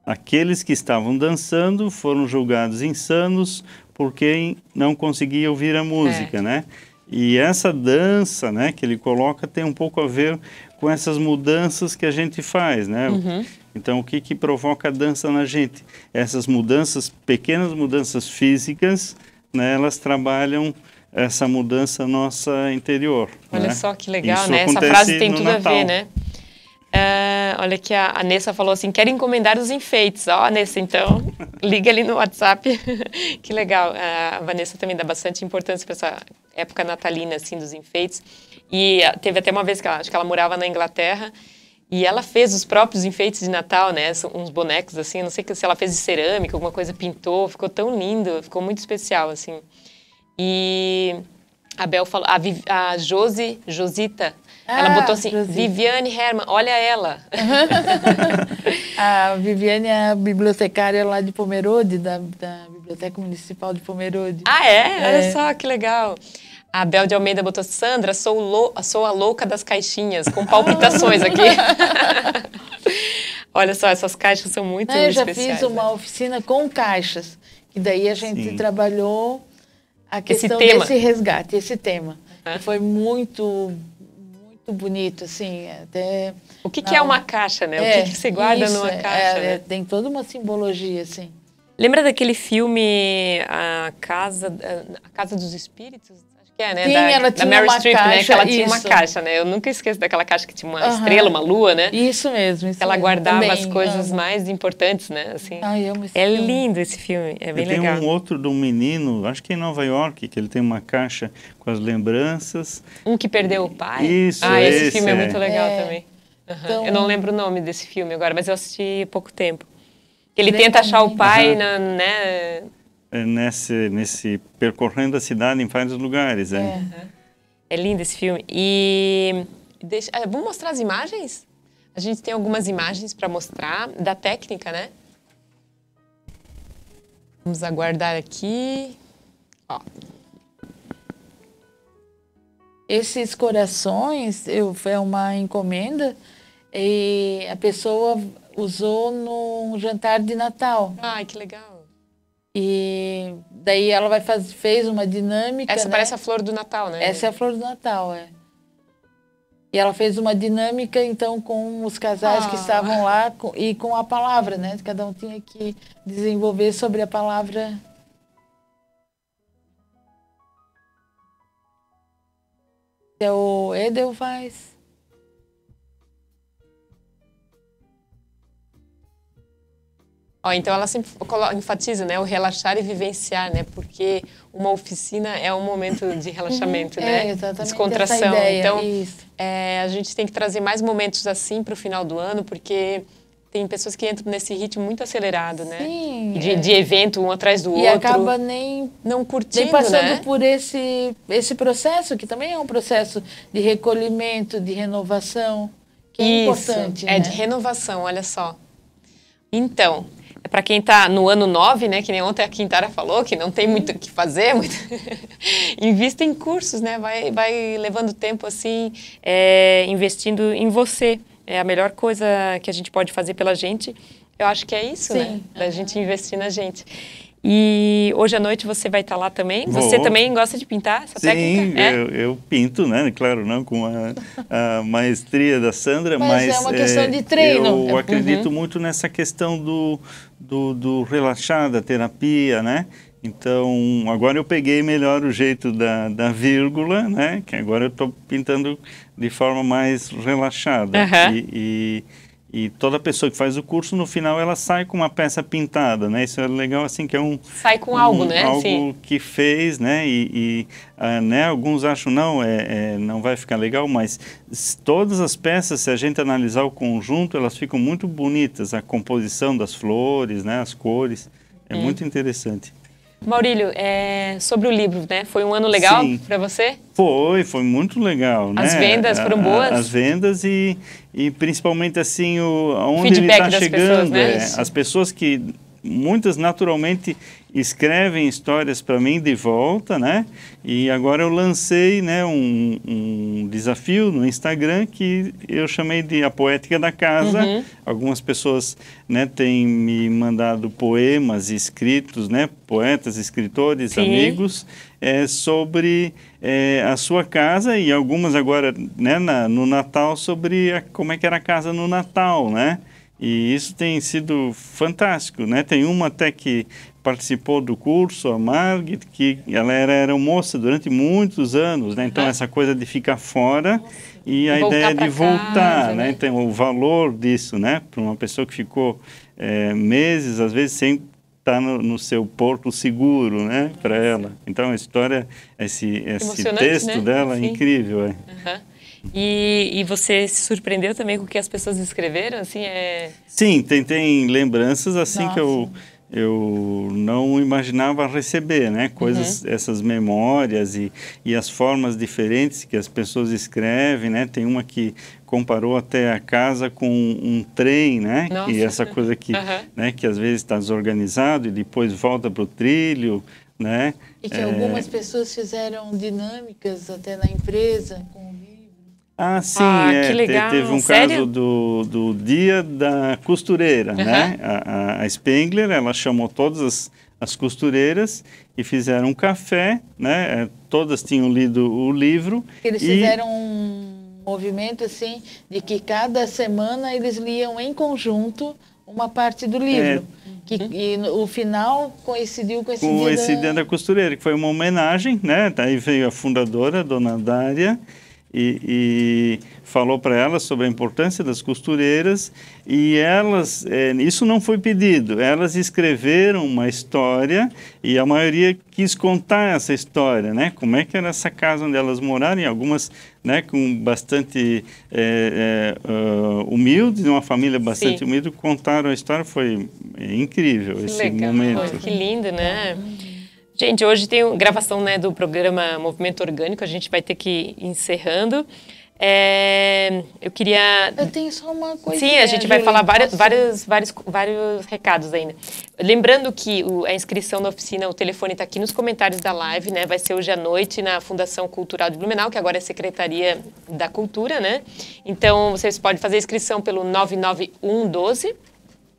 a, aqueles que estavam dançando foram julgados insanos porque não conseguiam ouvir a música, é. né? E essa dança, né, que ele coloca tem um pouco a ver com essas mudanças que a gente faz, né? Uhum. Então, o que, que provoca a dança na gente? Essas mudanças, pequenas mudanças físicas, né, elas trabalham essa mudança nossa interior. Olha né? só que legal, Isso né? Essa frase tem tudo Natal. a ver, né? Uh, olha que a, Vanessa falou assim, quero encomendar os enfeites. Ó, oh, então, liga ali no WhatsApp. que legal. A Vanessa também dá bastante importância para essa época natalina, assim, dos enfeites. E ah, teve até uma vez que ela, acho que ela morava na Inglaterra, e ela fez os próprios enfeites de Natal, né? Uns bonecos, assim, não sei se ela fez de cerâmica, alguma coisa, pintou, ficou tão lindo, ficou muito especial, assim. E a Bel falou, a, a Josi, Josita, ah, ela botou assim, Josita. Viviane Herman, olha ela. a Viviane é a bibliotecária lá de Pomerode, da, da Biblioteca Municipal de Pomerode. Ah, é? é? Olha só, que legal. A Abel de Almeida botou, Sandra, sou, lou sou a louca das caixinhas, com palpitações aqui. Olha só, essas caixas são muito especiais. Ah, eu já especiais, fiz uma né? oficina com caixas, e daí a gente Sim. trabalhou a questão esse desse resgate, esse tema. Ah. Foi muito muito bonito, assim, até... O que, que é uma caixa, né? É, o que, é, que você guarda isso, numa é, caixa, é, né? é, Tem toda uma simbologia, assim. Lembra daquele filme A Casa, a Casa dos Espíritos? é, né? Sim, da, ela tinha da Mary Streep, né? Que ela tinha uma caixa, né? Eu nunca esqueço daquela caixa que tinha uma estrela, uma lua, né? Isso mesmo. Isso ela mesmo. guardava Também, as coisas mais importantes, né? Assim. Ai, eu me é lindo esse filme, é bem eu legal. Tem um outro de um menino, acho que é em Nova York, que ele tem uma caixa com as lembranças. Um que perdeu o pai. Isso. Ah, esse, esse filme é, é muito legal é. também. Então... Eu não lembro o nome desse filme agora, mas eu assisti há pouco tempo. Ele tenta achar o pai, na, né? Eh, nesse, nesse percorrendo a cidade em vários lugares. É, é. é lindo esse filme. E deixa, eh, vamos mostrar as imagens? A gente tem algumas imagens para mostrar da técnica, né? Vamos aguardar aqui. Ó. Esses corações eu, foi uma encomenda e a pessoa usou num jantar de Natal. Ai, que legal. E daí ela vai faz, fez uma dinâmica. Essa né? parece a flor do Natal, né? Essa é a flor do Natal, é. E ela fez uma dinâmica, então, com os casais ah. que estavam lá com, e com a palavra, né? Cada um tinha que desenvolver sobre a palavra. É o Edelweiss. Ó, então ela sempre enfatiza, né, o relaxar e vivenciar, né, porque uma oficina é um momento de uhum. relaxamento, uhum, né, é, exatamente descontração. Ideia, então é, a gente tem que trazer mais momentos assim para o final do ano, porque tem pessoas que entram nesse ritmo muito acelerado, né? De, é. de evento um atrás do e outro. E acaba nem não curtindo, nem passando né? por esse esse processo que também é um processo de recolhimento, de renovação, que é Isso, é importante. É né? de renovação, olha só. Então, para quem está no ano 9, né, que nem ontem a Quintara falou, que não tem muito o que fazer, muito... invista em cursos, né, vai, vai levando tempo assim, é, investindo em você. É a melhor coisa que a gente pode fazer pela gente. Eu acho que é isso, né, Sim. né? Da uhum. gente investir na gente. E hoje à noite você vai estar tá lá também. Vou. Você também gosta de pintar essa Sim, técnica? Sim, eu, é? eu, pinto, né? Claro, não com a, a maestria da Sandra, mas, é mas é uma questão é, de treino. Eu uhum. acredito muito nessa questão do do, do relaxar, da terapia, né? Então, agora eu peguei melhor o jeito da, da vírgula, né? Que agora eu estou pintando de forma mais relaxada. Uhum. E, e e toda pessoa que faz o curso, no final, ela sai com uma peça pintada, né? Isso é legal, assim, que é um... Sai com um, algo, né? Algo Sim. que fez, né? E, e ah, né? alguns acham, não, é, é, não vai ficar legal, mas todas as peças, se a gente analisar o conjunto, elas ficam muito bonitas. A composição das flores, né? As cores. É, é. muito interessante. Maurílio, é, sobre o livro, né? Foi um ano legal para você? Foi, foi muito legal, As né? vendas foram boas? As vendas e, e principalmente assim, o, onde Feedback ele está chegando. Pessoas, né? é, as pessoas que muitas naturalmente escrevem histórias para mim de volta, né? E agora eu lancei né, um, um, desafio no Instagram que eu chamei de A Poética da Casa. Uhum. Algumas pessoas né, têm me mandado poemas escritos, né? Poetas, escritores, Sim. amigos, é, sobre é, a sua casa e algumas agora né, na, no Natal sobre a, como é que era a casa no Natal, né? E isso tem sido fantástico, né? Tem uma até que participou do curso, a Margit, que ela era, era moça durante muitos anos, né? Então, essa coisa de ficar fora e a voltar ideia de voltar, casa, né? né? Então, o valor disso, né? Para uma pessoa que ficou é, meses, às vezes, sem estar tá no, no, seu porto seguro, né? Para ela. Então, a história, esse, esse texto né? dela é incrível, é. Uhum. E, e, você se surpreendeu também com o que as pessoas escreveram, assim, é... Sim, tem, tem lembranças, assim, Nossa. que eu eu não imaginava receber, né? Coisas, uhum. essas memórias e, e as formas diferentes que as pessoas escrevem, né? Tem uma que comparou até a casa com um, trem, né? Nossa. E essa coisa que, uhum. né? Que às vezes está desorganizado e depois volta para o trilho, né? E que é... algumas pessoas fizeram dinâmicas até na empresa com ah, ah, sim, ah, é. que legal. teve um Sério? caso do, do dia da costureira, uhum. né? A, a, Spengler, ela chamou todas as, as costureiras e fizeram um café, né? É, todas tinham lido o livro. Eles e... fizeram um movimento, assim, de que cada semana eles liam em conjunto uma parte do é. livro. É... Que, e o final coincidiu com esse com dia esse da... dia da costureira, que foi uma homenagem, né? Daí veio a fundadora, a dona Dária, e, e falou para elas sobre a importância das costureiras e elas, é, isso não foi pedido, elas escreveram uma história e a maioria quis contar essa história, né? Como é que era essa casa onde elas moraram e algumas, né, com bastante é, eh, é, eh, ah, humilde, uma família bastante Sim. humilde, contaram a história, foi incrível que esse legal. momento. que lindo, né? Gente, hoje tem gravação né, do programa Movimento Orgânico, a gente vai ter que ir encerrando. É, eu queria. Eu tenho só uma coisa. Sim, a gente vai falar vários, vários, vários recados ainda. Lembrando que o, a inscrição na oficina, o telefone está aqui nos comentários da live, né? Vai ser hoje à noite na Fundação Cultural de Blumenau, que agora é Secretaria da Cultura, né? Então vocês podem fazer a inscrição pelo 99112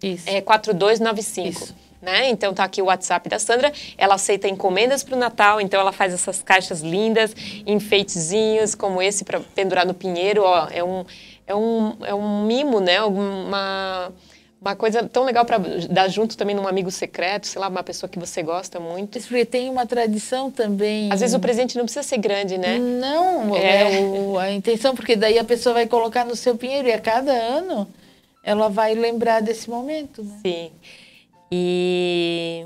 Isso. É, 4295. Isso né? Então tá aqui o WhatsApp da Sandra, ela aceita encomendas para o Natal, então ela faz essas caixas lindas, enfeitezinhos como esse para pendurar no pinheiro, ó, é um é um, é um mimo, né? Uma uma coisa tão legal para dar junto também num amigo secreto, sei lá, uma pessoa que você gosta muito. Isso porque tem uma tradição também. Às vezes o presente não precisa ser grande, né? Não, é, é o, a intenção, porque daí a pessoa vai colocar no seu pinheiro e a cada ano ela vai lembrar desse momento, né? Sim. E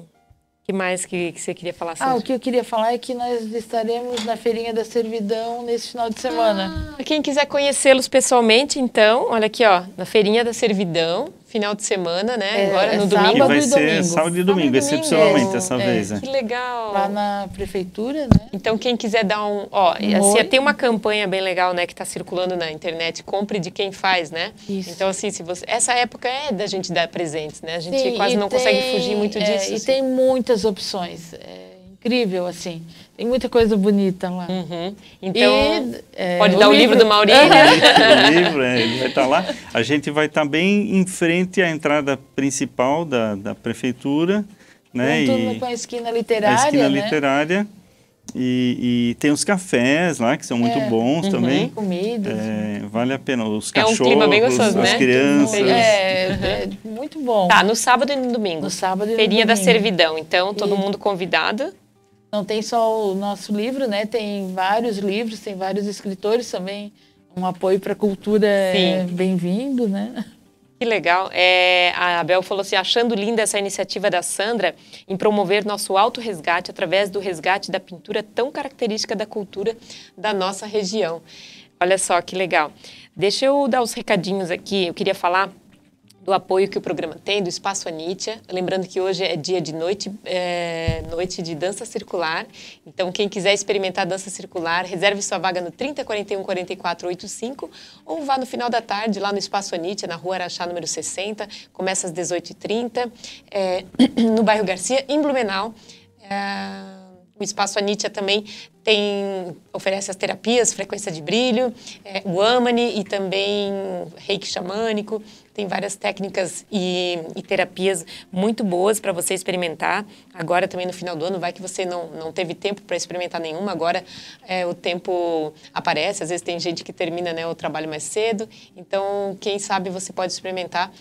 que mais que, que você queria falar? Sandra? Ah, o que eu queria falar é que nós estaremos na Feirinha da Servidão nesse final de semana. Ah, quem quiser conhecê-los pessoalmente, então, olha aqui, ó, na Feirinha da Servidão, final de semana, né? É, Agora é no domingo. Sábado e vai e ser domingo. sábado e domingo, sábado excepcionalmente é. dessa é, vez. Né? Que legal. Lá na prefeitura, né? Então quem quiser dar um, ó, um assim, tem uma campanha bem legal, né, que está circulando na internet, compre de quem faz, né? Isso. Então assim, se você, essa época é da gente dar presentes, né? A gente Sim, quase não tem, consegue fugir muito é, disso. e assim. tem muitas opções. É incrível, assim. Tem muita coisa bonita lá. Uhum. Então, e, é, pode o dar o livro, livro do Maurício. o livro, é, ele vai estar tá lá. A gente vai estar tá bem em frente à entrada principal da, da prefeitura. Né? e, com a esquina literária. A esquina né? literária. E, e, tem os cafés lá, que são muito é. bons uhum. também. comida É, assim. vale a pena. Os cachorros, é um clima bem gostoso, as né? crianças. É, uhum. é, muito bom. Tá, no sábado e no domingo. No sábado e no Feria domingo. da Servidão. Então, todo e... mundo convidado não tem só o nosso livro, né? Tem vários livros, tem vários escritores também. Um apoio para a cultura é bem-vindo, né? Que legal. É, a Abel falou assim, achando linda essa iniciativa da Sandra em promover nosso auto-resgate através do resgate da pintura tão característica da cultura da nossa região. Olha só que legal. Deixa eu dar os recadinhos aqui. Eu queria falar do apoio que o programa tem, do Espaço Anitia. Lembrando que hoje é dia de noite, é, noite de dança circular. Então, quem quiser experimentar dança circular, reserve sua vaga no 3041 4485 ou vá no final da tarde lá no Espaço Anitia, na rua Araxá, número 60. Começa às 18h30, é, no bairro Garcia, em Blumenau. É, o Espaço Anitia também tem, oferece as terapias, frequência de brilho, é, o Amani e também reiki xamânico. Tem várias técnicas e, e terapias muito boas para você experimentar. Agora também no final do ano, vai que você não, não teve tempo para experimentar nenhuma, agora é, o tempo aparece. Às vezes tem gente que termina né, o trabalho mais cedo. Então, quem sabe você pode experimentar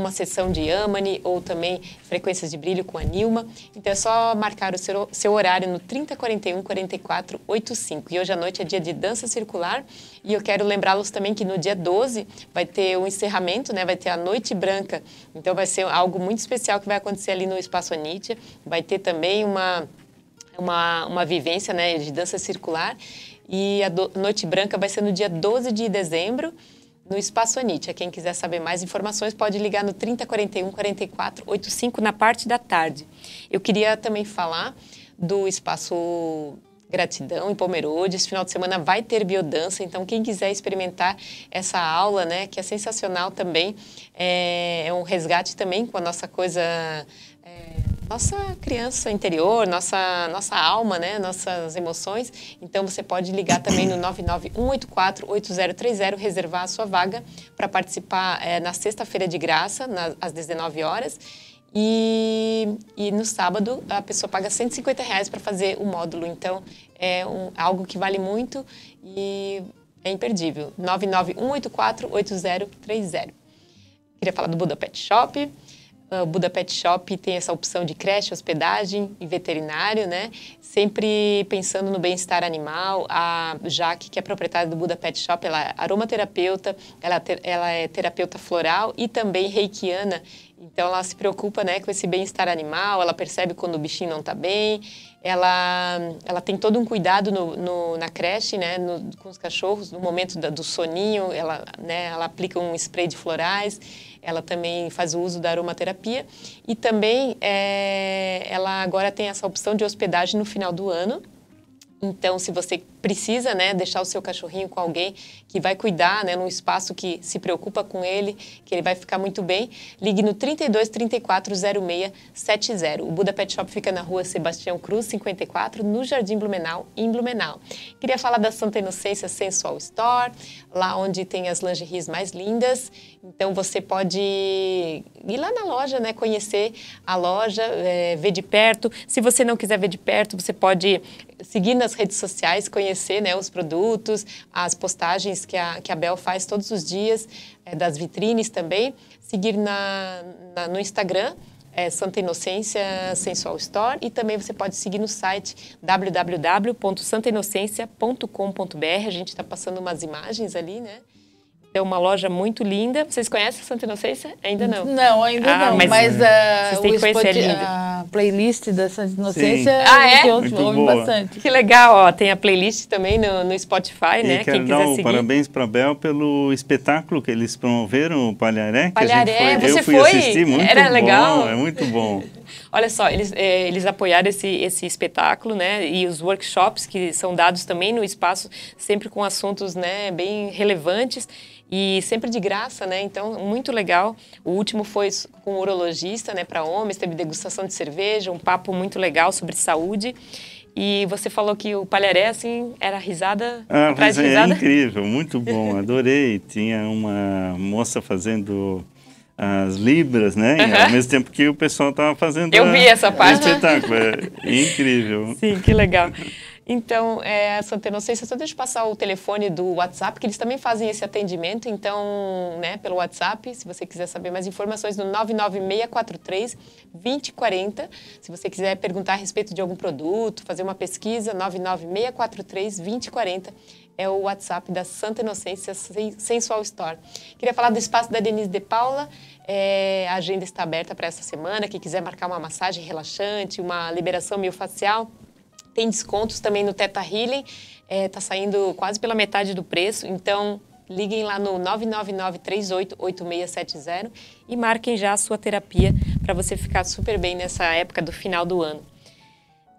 uma sessão de Yamani ou também frequências de brilho com a Nilma. Então é só marcar o seu, seu horário no 3041 44 85. E hoje à noite é dia de dança circular e eu quero lembrá-los também que no dia 12 vai ter o um encerramento, né? Vai ter a Noite Branca. Então vai ser algo muito especial que vai acontecer ali no Espaço Anitia Vai ter também uma uma, uma vivência né, de dança circular. E a do, Noite Branca vai ser no dia 12 de dezembro no espaço Espaçonite. É, quem quiser saber mais informações pode ligar no 3041 44 85 na parte da tarde. Eu queria também falar do Espaço Gratidão em Pomerode. Esse final de semana vai ter biodança, então quem quiser experimentar essa aula, né, que é sensacional também, é, é um resgate também com a nossa coisa nossa criança interior, nossa, nossa alma, né? nossas emoções. Então você pode ligar também no 991848030, reservar a sua vaga para participar é, na sexta-feira de graça, na, às 19 horas. E, e, no sábado a pessoa paga 150 reais para fazer o módulo. Então é um, algo que vale muito e é imperdível. 991848030. Queria falar do Budapest Shop. Ah, o Buda Pet Shop tem essa opção de creche, hospedagem e veterinário, né? Sempre pensando no bem-estar animal. A Jaque, que é proprietária do Buda Pet Shop, ela é aromaterapeuta, ela, é ela é terapeuta floral e também reikiana. Então ela se preocupa, né, com esse bem-estar animal, ela percebe quando o bichinho não está bem, ela, ela tem todo um cuidado no, no na creche, né, no, com os cachorros, no momento da, do soninho, ela, né, ela aplica um spray de florais ela também faz o uso da aromaterapia e também é, ela agora tem essa opção de hospedagem no final do ano. Então, se você precisa né, deixar o seu cachorrinho com alguém que vai cuidar, né, num espaço que se preocupa com ele, que ele vai ficar muito bem, ligue no 32 34 06 70. O Buda Pet Shop fica na rua Sebastião Cruz, 54, no Jardim Blumenau, em Blumenau. Queria falar da Santa Inocência Sensual Store, lá onde tem as lingeries mais lindas. Então você pode ir lá na loja, né, conhecer a loja, é, ver de perto. Se você não quiser ver de perto, você pode seguir nas redes sociais, conhecer conhecer né, os produtos, as postagens que a, que a Bel faz todos os dias, é, das vitrines também. Seguir na, na no Instagram, é Santa Inocência Sensual Store e também você pode seguir no site www.santainocência.com.br. A gente está passando umas imagens ali, né? é uma loja muito linda. Vocês conhecem Santa Inocência? Ainda não. Não, ainda ah, não. Mas, mas uh, vocês têm que conhecer, é A playlist da Santa Inocência Sim. É ah, é? eu muito ouvi boa. bastante. Que legal, ó. Tem a playlist também no, no Spotify, e né? Quero Quem quiser dar o seguir. parabéns para Bel pelo espetáculo que eles promoveram, o Palharé. Palharé, foi, você eu fui foi? assistir, muito Era bom, legal? É muito bom. Olha só, eles, é, eles apoiaram esse, esse espetáculo, né? E os workshops que são dados também no espaço, sempre com assuntos né, bem relevantes e sempre de graça, né? Então, muito legal. O último foi com um urologista, né, para homens, teve degustação de cerveja, um papo muito legal sobre saúde. E você falou que o palharé, assim, era risada ah, atrás de é risada. É incrível, muito bom, adorei. Tinha uma moça fazendo as libras, né? Uhum. Ao mesmo tempo que o pessoal estava fazendo... Eu a, vi essa parte. espetáculo, é incrível. Sim, que legal. Então, é, Santana, não sei se é eu passar o telefone do WhatsApp, que eles também fazem esse atendimento, então, né, pelo WhatsApp, se você quiser saber mais informações, no 99643 2040. Se você quiser perguntar a respeito de algum produto, fazer uma pesquisa, 99643 2040 é o WhatsApp da Santa Inocência Sensual Store. Queria falar do espaço da Denise De Paula. É, a agenda está aberta para essa semana. Quem quiser marcar uma massagem relaxante, uma liberação miofacial, tem descontos também no Teta Healing, está é, saindo quase pela metade do preço, então liguem lá no 999-388670 e marquem já a sua terapia para você ficar super bem nessa época do final do ano.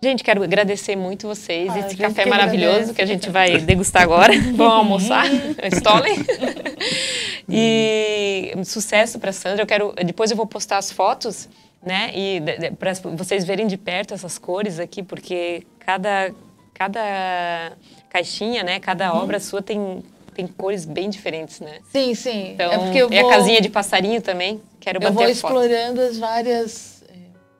Gente, quero agradecer muito vocês, ah, esse café que maravilhoso agradece. que a gente tá- vai degustar agora. Vamos almoçar, uhum. Stolen. e sucesso para Sandra. Eu quero, depois eu vou postar as fotos, né? E para vocês verem de perto essas cores aqui, porque cada, cada caixinha, né? Cada uhum. obra sua tem, tem cores bem diferentes, né? Sim, sim. É então, é porque eu vou... a casinha de passarinho também, quero bater Eu vou explorando as várias eh,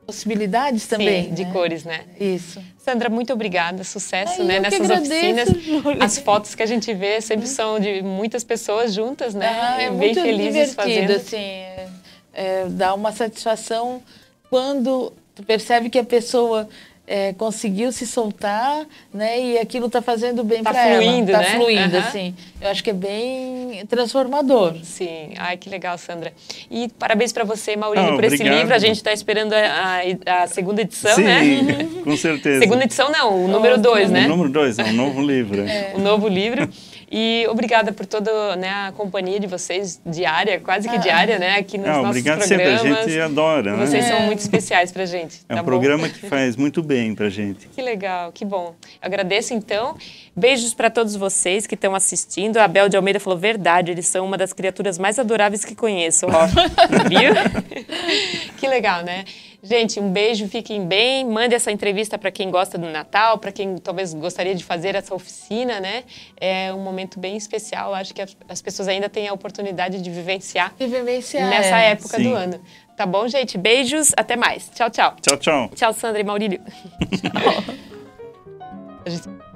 possibilidades também. Sim, né? de cores, né? Isso. Sandra, muito obrigada, sucesso, Ai, né? Nessas agradeço, oficinas, Julia. as fotos que a gente vê sempre uhum. são de muitas pessoas juntas, né? Ah, é bem muito felizes divertido, fazendo. assim, é, é, dá uma satisfação quando tu percebe que a pessoa é, conseguiu se soltar, né? E aquilo está fazendo bem tá para ela. Está fluindo, tá né? Está fluindo, uhum. assim. Eu acho que é bem transformador. Sim. Ai, que legal, Sandra. E parabéns para você, Maurílio, ah, por esse livro. A gente está esperando a, a, a, segunda edição, Sim, né? Sim, com certeza. Segunda edição não, o número dois, né? O número dois, é um novo livro. É. O novo livro. E obrigada por toda né, a companhia de vocês, diária, quase que ah. diária, né? Aqui nos ah, nossos obrigado programas. Obrigado sempre, a gente adora. Né? Vocês é. são muito especiais para a gente. É tá um bom? programa que faz muito bem para a gente. Que legal, que bom. Agradeço então. Beijos para todos vocês que estão assistindo. A Abel de Almeida falou verdade, eles são uma das criaturas mais adoráveis que conheço, ó. Viu? que legal, né? Gente, um beijo, fiquem bem. Mande essa entrevista para quem gosta do Natal, para quem talvez gostaria de fazer essa oficina, né? É um momento bem especial. Acho que as pessoas ainda têm a oportunidade de vivenciar, de vivenciar nessa é. época Sim. do ano. Tá bom, gente? Beijos, até mais. Tchau, tchau. Tchau, tchau. Tchau, Sandra e Maurílio. tchau.